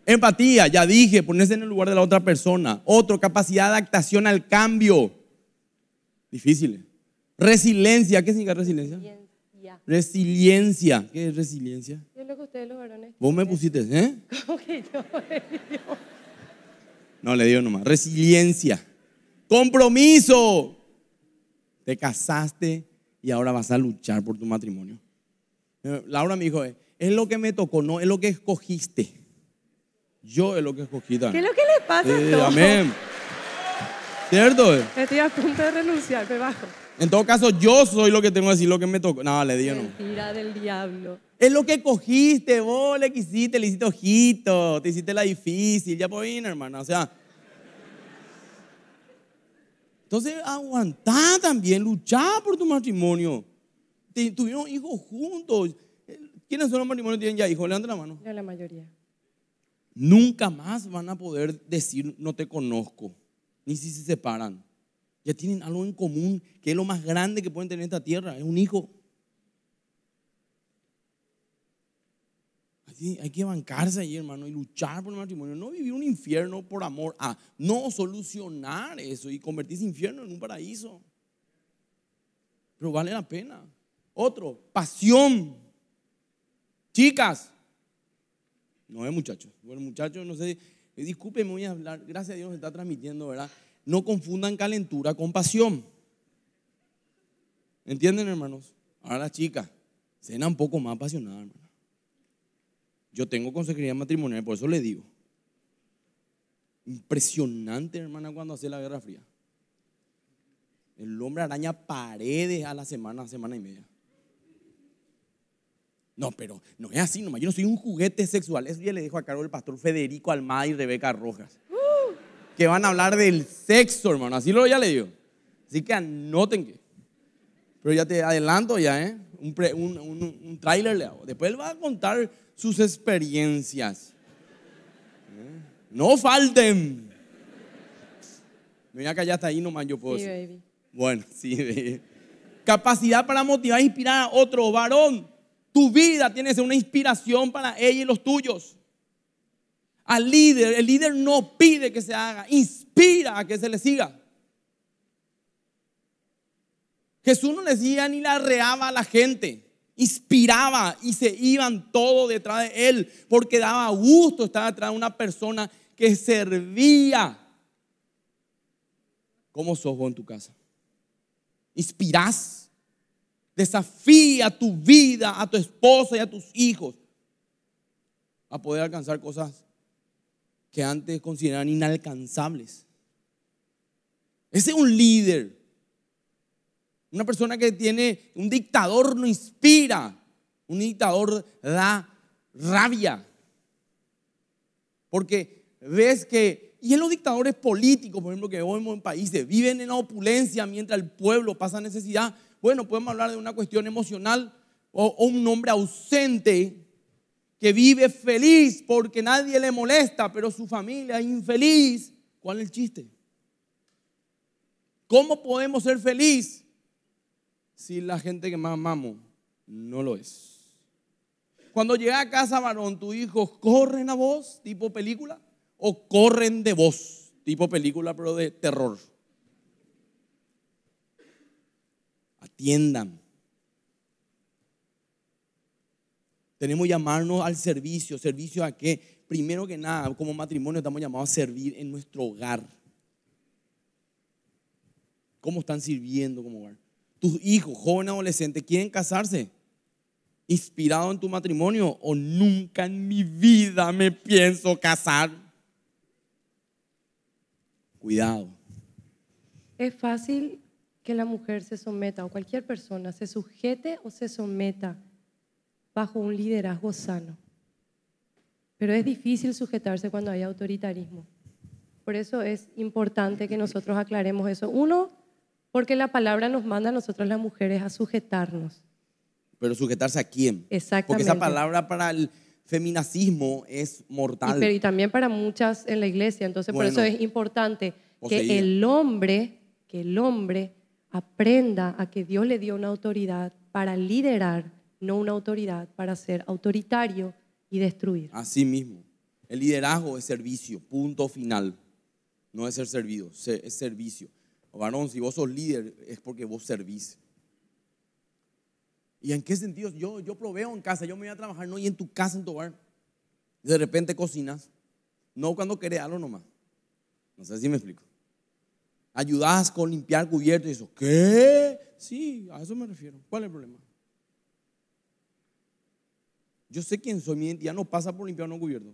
empatía, ya dije, ponerse en el lugar de la otra persona. Otro, capacidad de adaptación al cambio. Difícil. ¿eh? Resiliencia, ¿qué significa resiliencia? Resiliencia. resiliencia. ¿Qué es resiliencia? ¿Qué es lo que ustedes los varones. Vos me pusiste, ¿eh? ¿Cómo que yo? No, le digo nomás, resiliencia, compromiso. Te casaste y ahora vas a luchar por tu matrimonio. Eh, Laura me dijo, eh, es lo que me tocó, no es lo que escogiste. Yo es lo que escogí. ¿Qué es lo que le pasa a todos? Amén. ¿Cierto? Estoy a punto de renunciar, te bajo. En todo caso, yo soy lo que tengo que decir, lo que me tocó. No, le digo no. Mira del diablo. Es lo que cogiste, vos le quisiste, le hiciste ojito, te hiciste la difícil, ya por ir, hermano. O sea. Entonces, aguantá también, luchá por tu matrimonio. tuvieron hijos juntos. ¿Quiénes son los matrimonios que tienen ya hijos? Levanta la mano. la mayoría. Nunca más van a poder decir no te conozco, ni si se separan. Ya tienen algo en común, que es lo más grande que pueden tener en esta tierra, es un hijo. hay que bancarse ahí, hermano, y luchar por el matrimonio. No vivir un infierno por amor No solucionar eso y convertir ese infierno en un paraíso. Pero vale la pena. Otro, pasión. Chicas. No es eh, muchachos. Bueno, muchachos, no sé. Eh, Disculpen, me voy a hablar. Gracias a Dios se está transmitiendo, ¿verdad? No confundan calentura con pasión. ¿Entienden, hermanos? Ahora las chicas, cena un poco más apasionada, hermano. Yo tengo consejería matrimonial, por eso le digo. Impresionante, hermana, cuando hace la Guerra Fría. El hombre araña paredes a la semana, semana y media. No, pero no es así nomás. Yo no soy un juguete sexual. Eso ya le dijo a cargo el pastor Federico Almada y Rebeca Rojas. Uh. Que van a hablar del sexo, hermano. Así lo ya le digo. Así que anoten que. Pero ya te adelanto ya, ¿eh? Un, tráiler le hago. Después él va a contar sus experiencias. No falten. Mira que ya está ahí nomás yo puedo. Sí, Baby. Bueno, sí, Capacidad para motivar e inspirar a otro varón. Tu vida tiene que ser una inspiración para ella y los tuyos. Al líder, el líder no pide que se haga, inspira a que se le siga. Jesús no les guía ni la reaba a la gente. Inspiraba y se iban todos detrás de él porque daba gusto estar detrás de una persona que servía. como sos en tu casa? Inspirás. Desafía tu vida, a tu esposa y a tus hijos a poder alcanzar cosas que antes consideraban inalcanzables. Ese es un líder una persona que tiene, un dictador no inspira, un dictador da rabia. Porque ves que, y en los dictadores políticos, por ejemplo, que vemos en países, viven en la opulencia mientras el pueblo pasa necesidad. Bueno, podemos hablar de una cuestión emocional o, un hombre ausente que vive feliz porque nadie le molesta, pero su familia es infeliz. ¿Cuál es el chiste? ¿Cómo podemos ser felices? si la gente que más amamos no lo es. Cuando llega a casa, varón, tus hijos corren a vos, tipo película, o corren de vos, tipo película, pero de terror. Atiendan. Tenemos que llamarnos al servicio. ¿Servicio a qué? Primero que nada, como matrimonio estamos llamados a servir en nuestro hogar. ¿Cómo están sirviendo como hogar? tus hijos, joven adolescente, quieren casarse, inspirado en tu matrimonio o nunca en mi vida me pienso casar. Cuidado. Es fácil que la mujer se someta o cualquier persona se sujete o se someta bajo un liderazgo sano. Pero es difícil sujetarse cuando hay autoritarismo. Por eso es importante que nosotros aclaremos eso. Uno, porque la palabra nos manda a nosotros las mujeres a sujetarnos. Pero sujetarse a quién? Exactamente. Porque esa palabra para el feminacismo es mortal. Y, pero, también para muchas en la iglesia. Entonces por eso es importante que el hombre, que el hombre aprenda a que Dios le dio una autoridad para liderar, no una autoridad para ser autoritario y destruir. Así mismo. El liderazgo es servicio, punto final. No es ser servido, es servicio. Oh, varón, si vos sos líder, es porque vos servís. ¿Y en qué sentido? Yo, yo proveo en casa, yo me voy a trabajar, no, y en tu casa, en tu hogar. De repente cocinas, no cuando querés, algo nomás. No sé si me explico. Ayudas con limpiar cubiertos y eso. ¿Qué? Sí, a eso me refiero. ¿Cuál es el problema? Yo sé quién soy, mi identidad no pasa por limpiar un cubierto.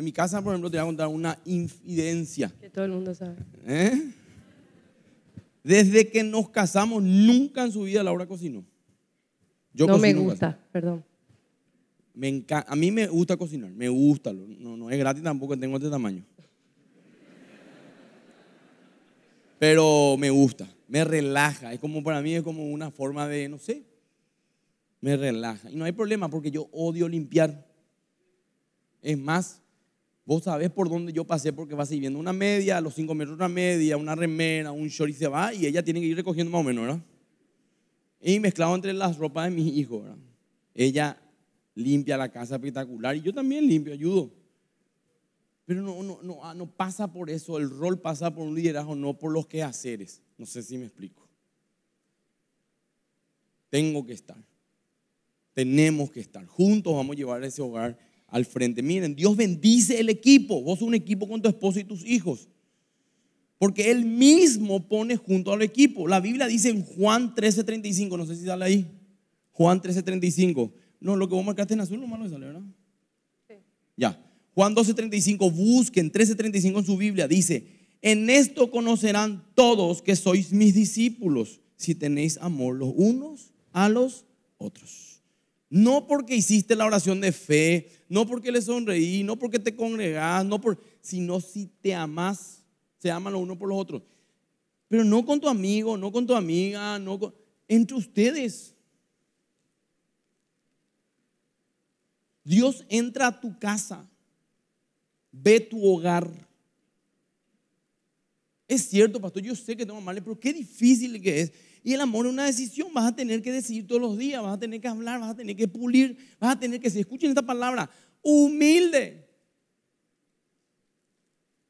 En mi casa, por ejemplo, te voy a contar una infidencia. Que todo el mundo sabe. ¿Eh? Desde que nos casamos, nunca en su vida Laura cocinó. Yo no me gusta, perdón. a mí me gusta cocinar, me gusta. No, no es gratis tampoco, tengo este tamaño. Pero me gusta, me relaja. Es como para mí, es como una forma de, no sé, me relaja. Y no hay problema porque yo odio limpiar. Es más, Vos sabés por dónde yo pasé porque vas viendo una media, a los cinco metros una media, una remera, un short y se va y ella tiene que ir recogiendo más o menos, ¿verdad? Y mezclado entre las ropas de mis hijos, ¿verdad? Ella limpia la casa espectacular y yo también limpio, ayudo. Pero no, no, no, ah, no pasa por eso, el rol pasa por un liderazgo, no por los quehaceres. No sé si me explico. Tengo que estar. Tenemos que estar. Juntos vamos a llevar ese hogar al frente. Miren, Dios bendice el equipo. Vos un equipo con tu esposo y tus hijos. Porque Él mismo pone junto al equipo. La Biblia dice en Juan 13:35, no sé si sale ahí. Juan 13:35. No, lo que vos marcaste en azul, malo que sale, ¿verdad? Sí. Ya. Juan 12:35, busquen 13:35 en su Biblia. Dice, en esto conocerán todos que sois mis discípulos si tenéis amor los unos a los otros. No porque hiciste la oración de fe, no porque le sonreí, no porque te congregás, no por, sino si te amás, se aman los unos por los otros. Pero no con tu amigo, no con tu amiga, no con, entre ustedes. Dios entra a tu casa, ve tu hogar. Es cierto, pastor, yo sé que tengo mal, pero qué difícil que es. Y el amor es una decisión, vas a tener que decidir todos los días, vas a tener que hablar, vas a tener que pulir, vas a tener que, si escuchen esta palabra, humilde.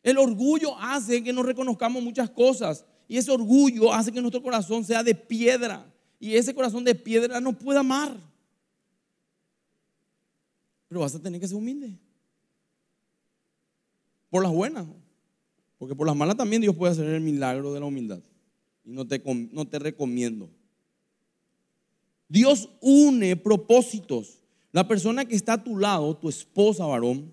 El orgullo hace que no reconozcamos muchas cosas y ese orgullo hace que nuestro corazón sea de piedra y ese corazón de piedra no puede amar. Pero vas a tener que ser humilde. Por las buenas. Porque por las malas también Dios puede hacer el milagro de la humildad y no te, no te recomiendo. Dios une propósitos. La persona que está a tu lado, tu esposa, varón,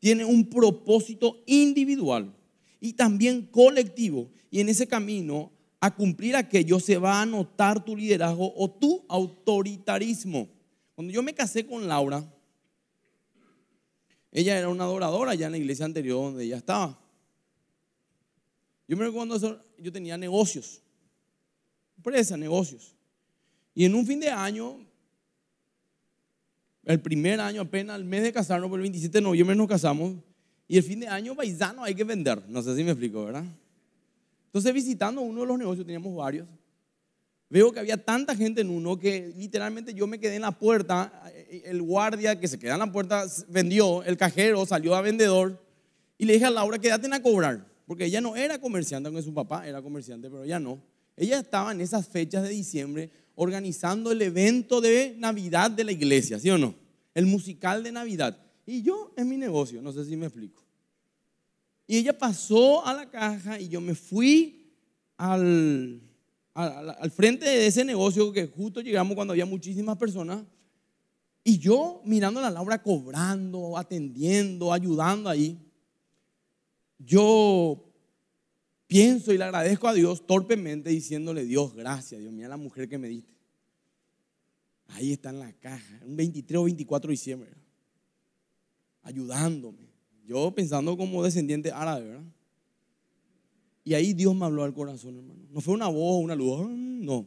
tiene un propósito individual y también colectivo. Y en ese camino a cumplir aquello se va a anotar tu liderazgo o tu autoritarismo. Cuando yo me casé con Laura, ella era una adoradora ya en la iglesia anterior donde ella estaba. Yo me recuerdo yo tenía negocios, empresa, negocios. Y en un fin de año, el primer año apenas, el mes de casarnos, el 27 de noviembre nos casamos, y el fin de año paisano hay que vender, no sé si me explico, ¿verdad? Entonces visitando uno de los negocios, teníamos varios, veo que había tanta gente en uno que literalmente yo me quedé en la puerta, el guardia que se queda en la puerta vendió, el cajero salió a vendedor y le dije a Laura, quédate en a cobrar porque ella no era comerciante, con su papá era comerciante, pero ella no. Ella estaba en esas fechas de diciembre organizando el evento de Navidad de la iglesia, ¿sí o no? El musical de Navidad. Y yo en mi negocio, no sé si me explico. Y ella pasó a la caja y yo me fui al, frente de ese negocio que justo llegamos cuando había muchísimas personas. Y yo mirando a la Laura cobrando, atendiendo, ayudando ahí yo pienso y le agradezco a Dios torpemente diciéndole, Dios, gracias, Dios, a la mujer que me diste. Ahí está en la caja, un 23 o 24 de diciembre, ayudándome. Yo pensando como descendiente árabe, ¿verdad? Y ahí Dios me habló al corazón, hermano. No fue una voz, una luz, ah, no.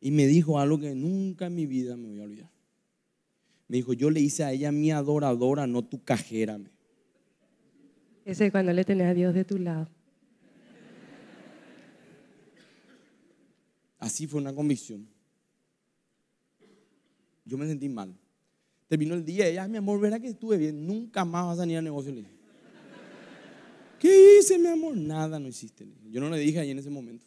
Y me dijo algo que nunca en mi vida me voy a olvidar. Me dijo, yo le hice a ella mi adoradora, no tu cajera. Ese es cuando le tenés a Dios de tu lado. Así fue una convicción. Yo me sentí mal. Terminó el día, ella, mi amor, verá que estuve bien, nunca más vas a ir al negocio. ¿Qué hice, mi amor? Nada no hiciste. Yo no le dije ahí en ese momento.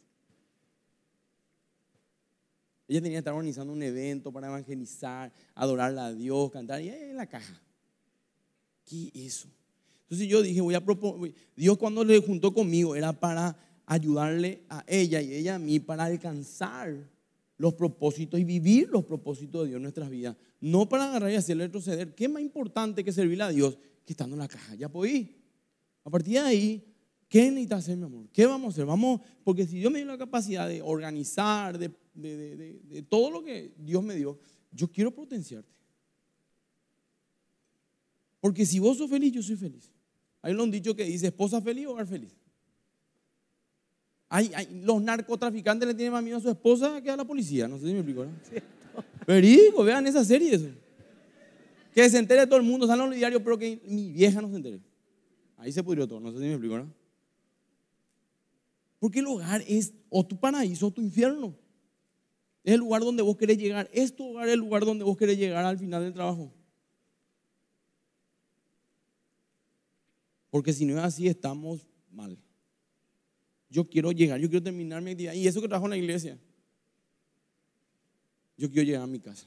Ella tenía que estar organizando un evento para evangelizar, adorar a Dios, cantar, y ahí en la caja. ¿Qué eso? Entonces yo dije, voy a proponer, Dios cuando le juntó conmigo era para ayudarle a ella y ella a mí para alcanzar los propósitos y vivir los propósitos de Dios en nuestras vidas. No para agarrar y hacerle retroceder. ¿Qué más importante que servirle a Dios que estando en la caja? Ya podí. A partir de ahí, ¿qué necesitas hacer, mi amor? ¿Qué vamos a hacer? Vamos, porque si Dios me dio la capacidad de organizar, de todo lo que Dios me dio, yo quiero potenciarte. Porque si vos sos feliz, yo soy feliz. Hay un dicho que dice, esposa feliz o hogar feliz. Hay, los narcotraficantes le tienen más miedo a su esposa que a la policía. No sé si me explico. ¿no? Perico, vean esa serie. Que se entere todo el mundo, salen los diarios, pero que mi vieja no se entere. Ahí se pudrió todo, no sé si me explico. ¿no? Porque el hogar es o tu paraíso o tu infierno. Es el lugar donde vos querés llegar. Es tu es el lugar donde vos querés llegar al final del trabajo. Porque si no es así, estamos mal. Yo quiero llegar, yo quiero terminar mi día. Y eso que trajo en la iglesia. Yo quiero llegar a mi casa.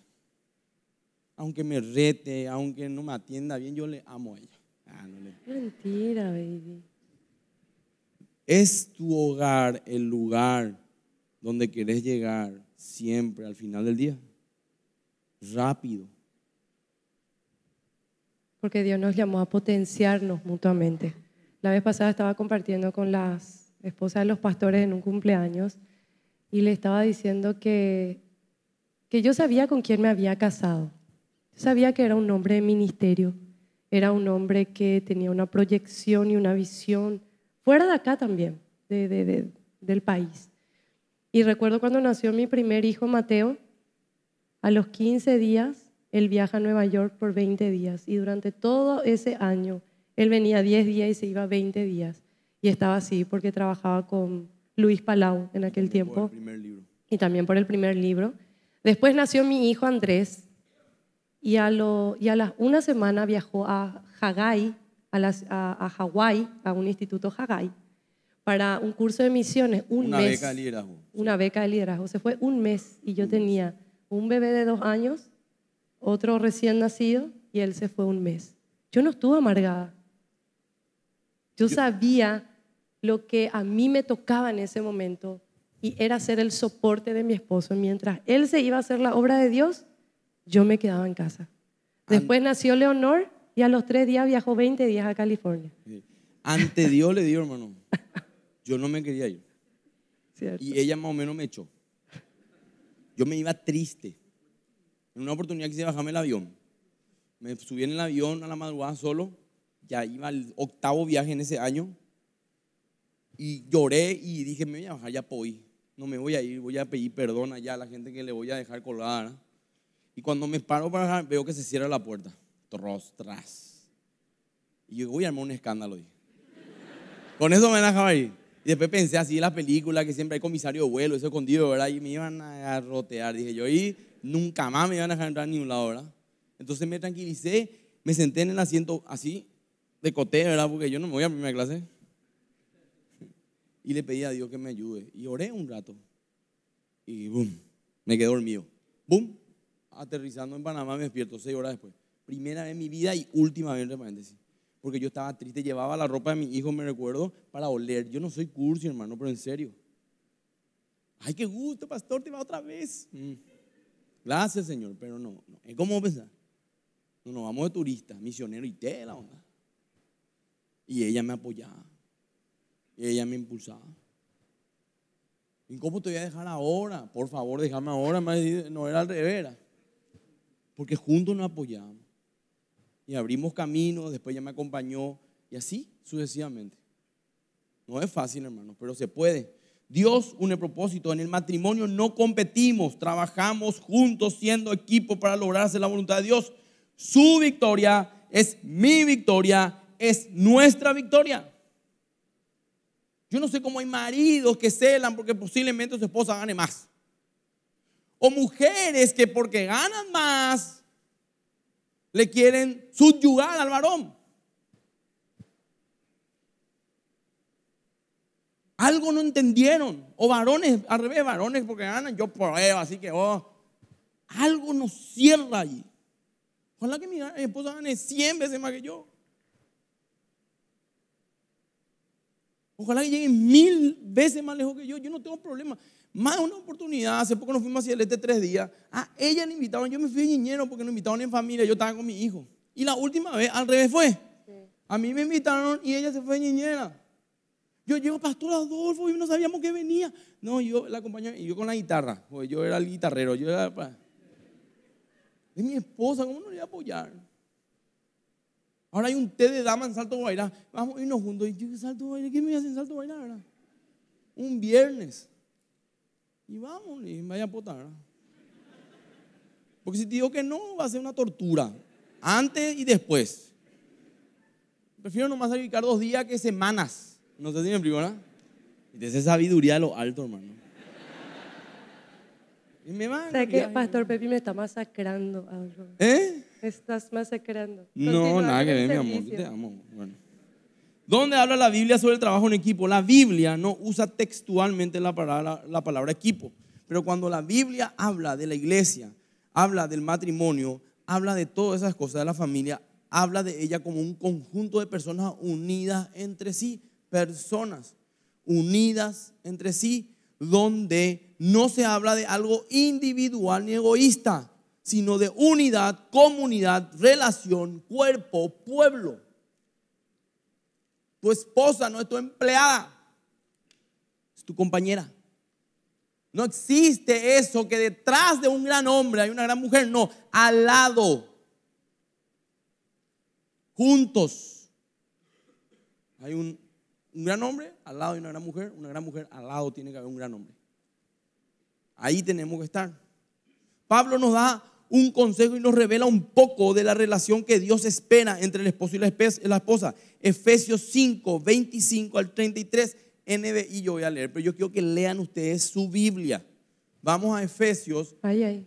Aunque me rete, aunque no me atienda bien, yo le amo a ella. Ah, mentira, baby. Es tu hogar el lugar donde querés llegar siempre al final del día. Rápido porque Dios nos llamó a potenciarnos mutuamente. La vez pasada estaba compartiendo con las esposas de los pastores en un cumpleaños y le estaba diciendo que, que yo sabía con quién me había casado. Sabía que era un hombre de ministerio, era un hombre que tenía una proyección y una visión fuera de acá también, del país. Y recuerdo cuando nació mi primer hijo, Mateo, a los 15 días él viaja a Nueva York por 20 días y durante todo ese año él venía 10 días y se iba 20 días y estaba así porque trabajaba con Luis Palau en aquel tiempo. Y también por el primer libro. Después nació mi hijo Andrés y a, lo, y a la, una semana viajó a Hawái, a, un instituto Hawái, para un curso de misiones, un una mes. Una beca de liderazgo. Se fue un mes y yo tenía un bebé de dos años otro recién nacido y él se fue un mes. Yo no estuve amargada. Yo sabía lo que a mí me tocaba en ese momento y era ser el soporte de mi esposo. Mientras él se iba a hacer la obra de Dios, yo me quedaba en casa. Después nació Leonor y a los tres días viajó 20 días a California. Ante Dios le dio, hermano, yo no me quería ir. Y ella más o menos me echó. Yo me iba triste. En una oportunidad quise bajarme el avión. Me subí en el avión a la madrugada solo. Ya iba al octavo viaje en ese año. Y lloré y dije, me voy a bajar ya Poi. No me voy a ir, voy a pedir perdón allá a la gente que le voy a dejar colgada. Y cuando me paro para bajar, veo que se cierra la puerta. Tros, tras. Y yo voy a armar un escándalo. Con eso me dejaba ahí. Y después pensé así en película que siempre hay comisario de vuelo, eso escondido, ¿verdad? Y me iban a rotear, dije yo. Y nunca más me iban a dejar entrar ni ningún lado, ¿verdad? Entonces me tranquilicé, me senté en el asiento así, de coté, ¿verdad? Porque yo no me voy a primera clase. Y le pedí a Dios que me ayude. Y oré un rato. Y boom, me quedé dormido. Boom, aterrizando en Panamá me despierto seis horas después. Primera vez en mi vida y última vez, entre paréntesis. Porque yo estaba triste, llevaba la ropa de mi hijo, me recuerdo, para oler. Yo no soy cursi, hermano, pero en serio. Ay, qué gusto, pastor, te va otra vez. Mm. Gracias, Señor, pero no, no. Es como pensar. No, nos vamos de turista, misionero y tela, onda. Y ella me apoyaba. Y ella me impulsaba. ¿Y cómo te voy a dejar ahora? Por favor, déjame ahora. No era al revés. Porque juntos nos apoyamos. Y abrimos caminos, después ella me acompañó. Y así sucesivamente. No es fácil, hermano, pero se puede. Dios une propósito. En el matrimonio no competimos, trabajamos juntos siendo equipo para lograrse la voluntad de Dios. Su victoria es mi victoria, es nuestra victoria. Yo no sé cómo hay maridos que celan porque posiblemente su esposa gane más. O mujeres que porque ganan más le quieren subyugar al varón. Algo no entendieron. O varones, al revés, varones, porque ganan, ah, yo pruebo, así que, oh, algo nos cierra allí. Ojalá que mi eh, esposa gane 100 veces más que yo. Ojalá que llegue mil veces más lejos que yo. Yo no tengo problema. Más una oportunidad. Hace poco nos fuimos a este tres días. A ah, ella le invitaron. Yo me fui a niñero porque no invitaron en familia. Yo estaba con mi hijo. Y la última vez al revés fue. A mí me invitaron y ella se fue a niñera. Yo llevo Pastor Adolfo, y no sabíamos que venía. No, yo la acompañé, y yo con la guitarra, porque yo era el guitarrero, yo mi esposa, ¿cómo no le voy a apoyar? Ahora hay un té de dama en Salto Guairá. Vamos a irnos juntos. Y yo, Salto Guairá, ¿qué me hacen en Salto bailar? Un viernes. Y vamos, y vaya a potar, Porque si te digo que no, va a ser una tortura. Antes y después. Prefiero nomás dedicar dos días que semanas. No sé si me Y de sabiduría de lo alto, hermano. Y me manda, o sea que Pastor Pepi me está masacrando ¿Eh? estás masacrando. no, nada que ver, mi amor. Te amo. Bueno. ¿Dónde habla la Biblia sobre el trabajo en equipo? La Biblia no usa textualmente la palabra, la palabra equipo, pero cuando la Biblia habla de la iglesia, habla del matrimonio, habla de todas esas cosas de la familia, habla de ella como un conjunto de personas unidas entre sí personas unidas entre sí, donde no se habla de algo individual ni egoísta, sino de unidad, comunidad, relación, cuerpo, pueblo. Tu esposa no es tu empleada, es tu compañera. No existe eso que detrás de un gran hombre hay una gran mujer, no, al lado, juntos, hay un un gran hombre al lado de una gran mujer, una gran mujer al lado tiene que haber un gran hombre. Ahí tenemos que estar. Pablo nos da un consejo y nos revela un poco de la relación que Dios espera entre el esposo y la esposa. Efesios 5, 25 al 33, Y yo voy a leer, pero yo quiero que lean ustedes su Biblia. Vamos a Efesios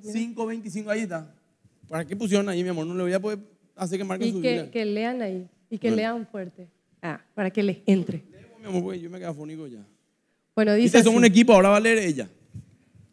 5, 25, ahí está. ¿Para qué pusieron ahí, mi amor? No le voy a poder hacer que marquen su que, Biblia. que lean ahí, y que lean fuerte. Ah, para que les entre. Pues, yo me Bueno, dice. son un equipo, ahora va a leer ella.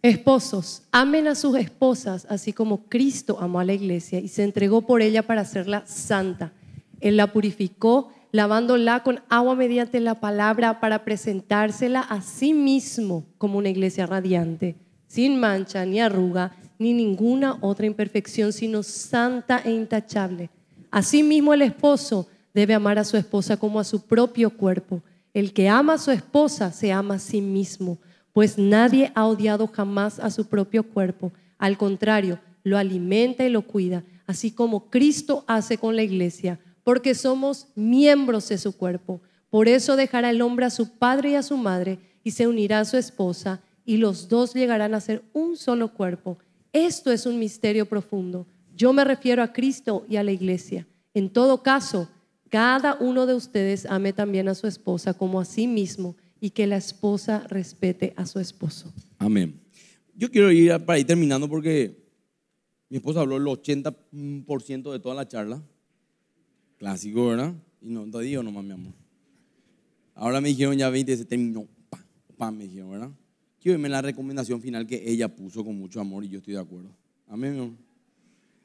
Esposos, amen a sus esposas, así como Cristo amó a la iglesia y se entregó por ella para hacerla santa. Él la purificó lavándola con agua mediante la palabra para presentársela a sí mismo como una iglesia radiante, sin mancha ni arruga ni ninguna otra imperfección, sino santa e intachable. Asimismo el esposo debe amar a su esposa como a su propio cuerpo. El que ama a su esposa se ama a sí mismo, pues nadie ha odiado jamás a su propio cuerpo. Al contrario, lo alimenta y lo cuida, así como Cristo hace con la iglesia, porque somos miembros de su cuerpo. Por eso dejará el hombre a su padre y a su madre y se unirá a su esposa y los dos llegarán a ser un solo cuerpo. Esto es un misterio profundo. Yo me refiero a Cristo y a la iglesia. En todo caso, cada uno de ustedes ame también a su esposa como a sí mismo y que la esposa respete a su esposo. Amén. Yo quiero ir para ir terminando porque mi esposa habló el 80% mm, de toda la charla. Clásico, ¿verdad? Y no te no nomás, mi amor. Ahora me dijeron ya 20, se terminó. Pa, pam, me dijeron, ¿verdad? Quiero irme la recomendación final que ella puso con mucho amor y yo estoy de acuerdo. Amén, mi amor.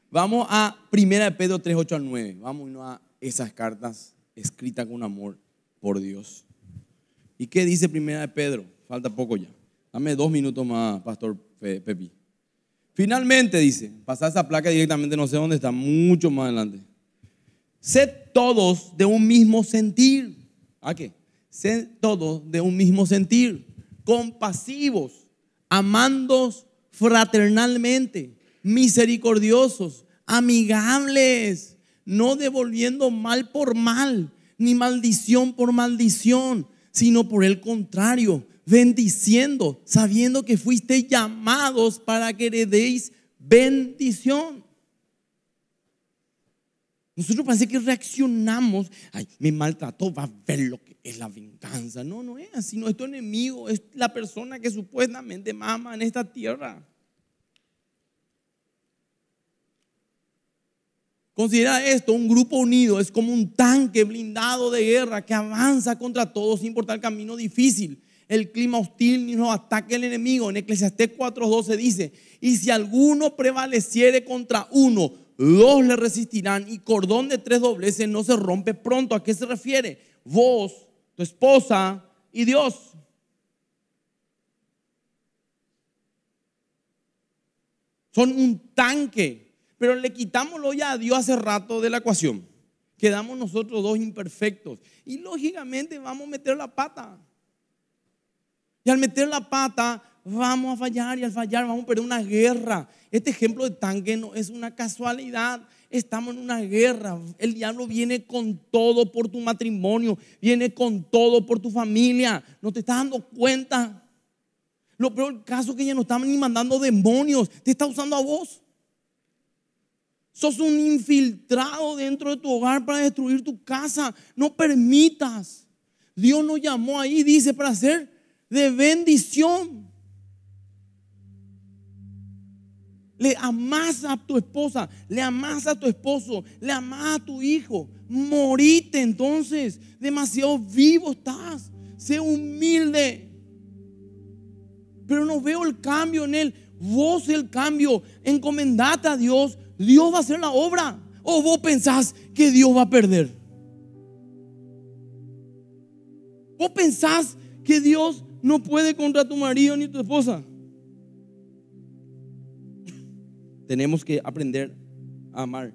Vamos a 1 Pedro 3, 8 al 9. Vamos a esas cartas escritas con amor por Dios. ¿Y qué dice primera de Pedro? Falta poco ya. Dame dos minutos más, Pastor Pepi. Finalmente dice, pasa esa placa directamente, no sé dónde está, mucho más adelante. Sed todos de un mismo sentir. ¿A qué? Sed todos de un mismo sentir, compasivos, amandos fraternalmente, misericordiosos, amigables no devolviendo mal por mal, ni maldición por maldición, sino por el contrario, bendiciendo, sabiendo que fuiste llamados para que heredéis bendición. Nosotros parece que reaccionamos, ay, me maltrató, va a ver lo que es la venganza. No, no es así, no es tu enemigo, es la persona que supuestamente mama en esta tierra. Considera esto, un grupo unido es como un tanque blindado de guerra que avanza contra todos sin importar el camino difícil, el clima hostil ni los ataques el enemigo. En Eclesiastés 4:12 dice, y si alguno prevaleciere contra uno, dos le resistirán y cordón de tres dobleces no se rompe pronto. ¿A qué se refiere? Vos, tu esposa y Dios. Son un tanque pero le lo ya a Dios hace rato de la ecuación. Quedamos nosotros dos imperfectos. Y lógicamente vamos a meter la pata. Y al meter la pata, vamos a fallar y al fallar vamos a perder una guerra. Este ejemplo de tanque no es una casualidad. Estamos en una guerra. El diablo viene con todo por tu matrimonio, viene con todo por tu familia. No te estás dando cuenta. Lo peor caso es que ya no estamos ni mandando demonios, te está usando a vos. Sos un infiltrado dentro de tu hogar para destruir tu casa. No permitas. Dios nos llamó ahí, dice, para ser de bendición. Le amas a tu esposa, le amas a tu esposo, le amas a tu hijo. Morite entonces. Demasiado vivo estás. Sé humilde. Pero no veo el cambio en él. Vos el cambio. Encomendate a Dios. Dios va a hacer la obra. O vos pensás que Dios va a perder. Vos pensás que Dios no puede contra tu marido ni tu esposa. Tenemos que aprender a amar.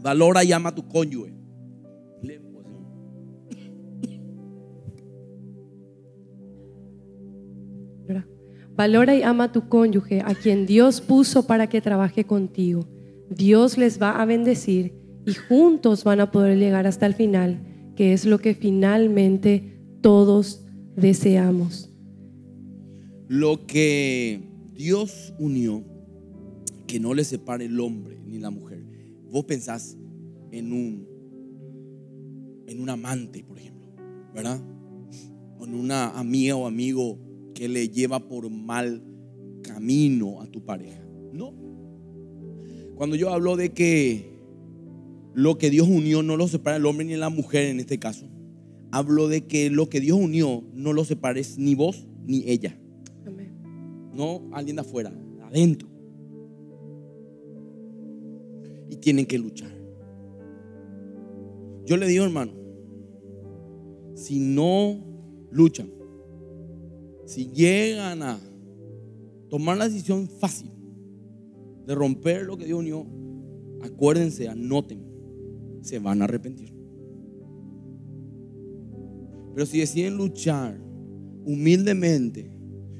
Valora y ama a tu cónyuge. Valora y ama a tu cónyuge, a quien Dios puso para que trabaje contigo. Dios les va a bendecir y juntos van a poder llegar hasta el final, que es lo que finalmente todos deseamos. Lo que Dios unió, que no le separe el hombre ni la mujer. Vos pensás en un en un amante, por ejemplo, ¿verdad? En una amiga o amigo que le lleva por mal camino a tu pareja. No. Cuando yo hablo de que lo que Dios unió no lo separa el hombre ni la mujer en este caso, hablo de que lo que Dios unió no lo separes ni vos ni ella. No alguien de afuera, adentro. Y tienen que luchar. Yo le digo, hermano, si no luchan, si llegan a tomar la decisión fácil de romper lo que Dios unió, acuérdense, anoten, se van a arrepentir. Pero si deciden luchar humildemente,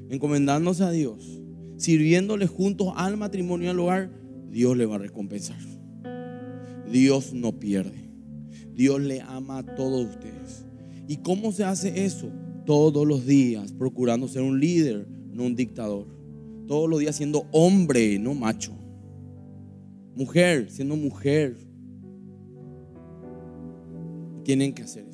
encomendándose a Dios, sirviéndole juntos al matrimonio y al hogar, Dios le va a recompensar. Dios no pierde. Dios le ama a todos ustedes. ¿Y cómo se hace eso? todos los días procurando ser un líder, no un dictador. Todos los días siendo hombre, no macho. Mujer, siendo mujer. Tienen que hacer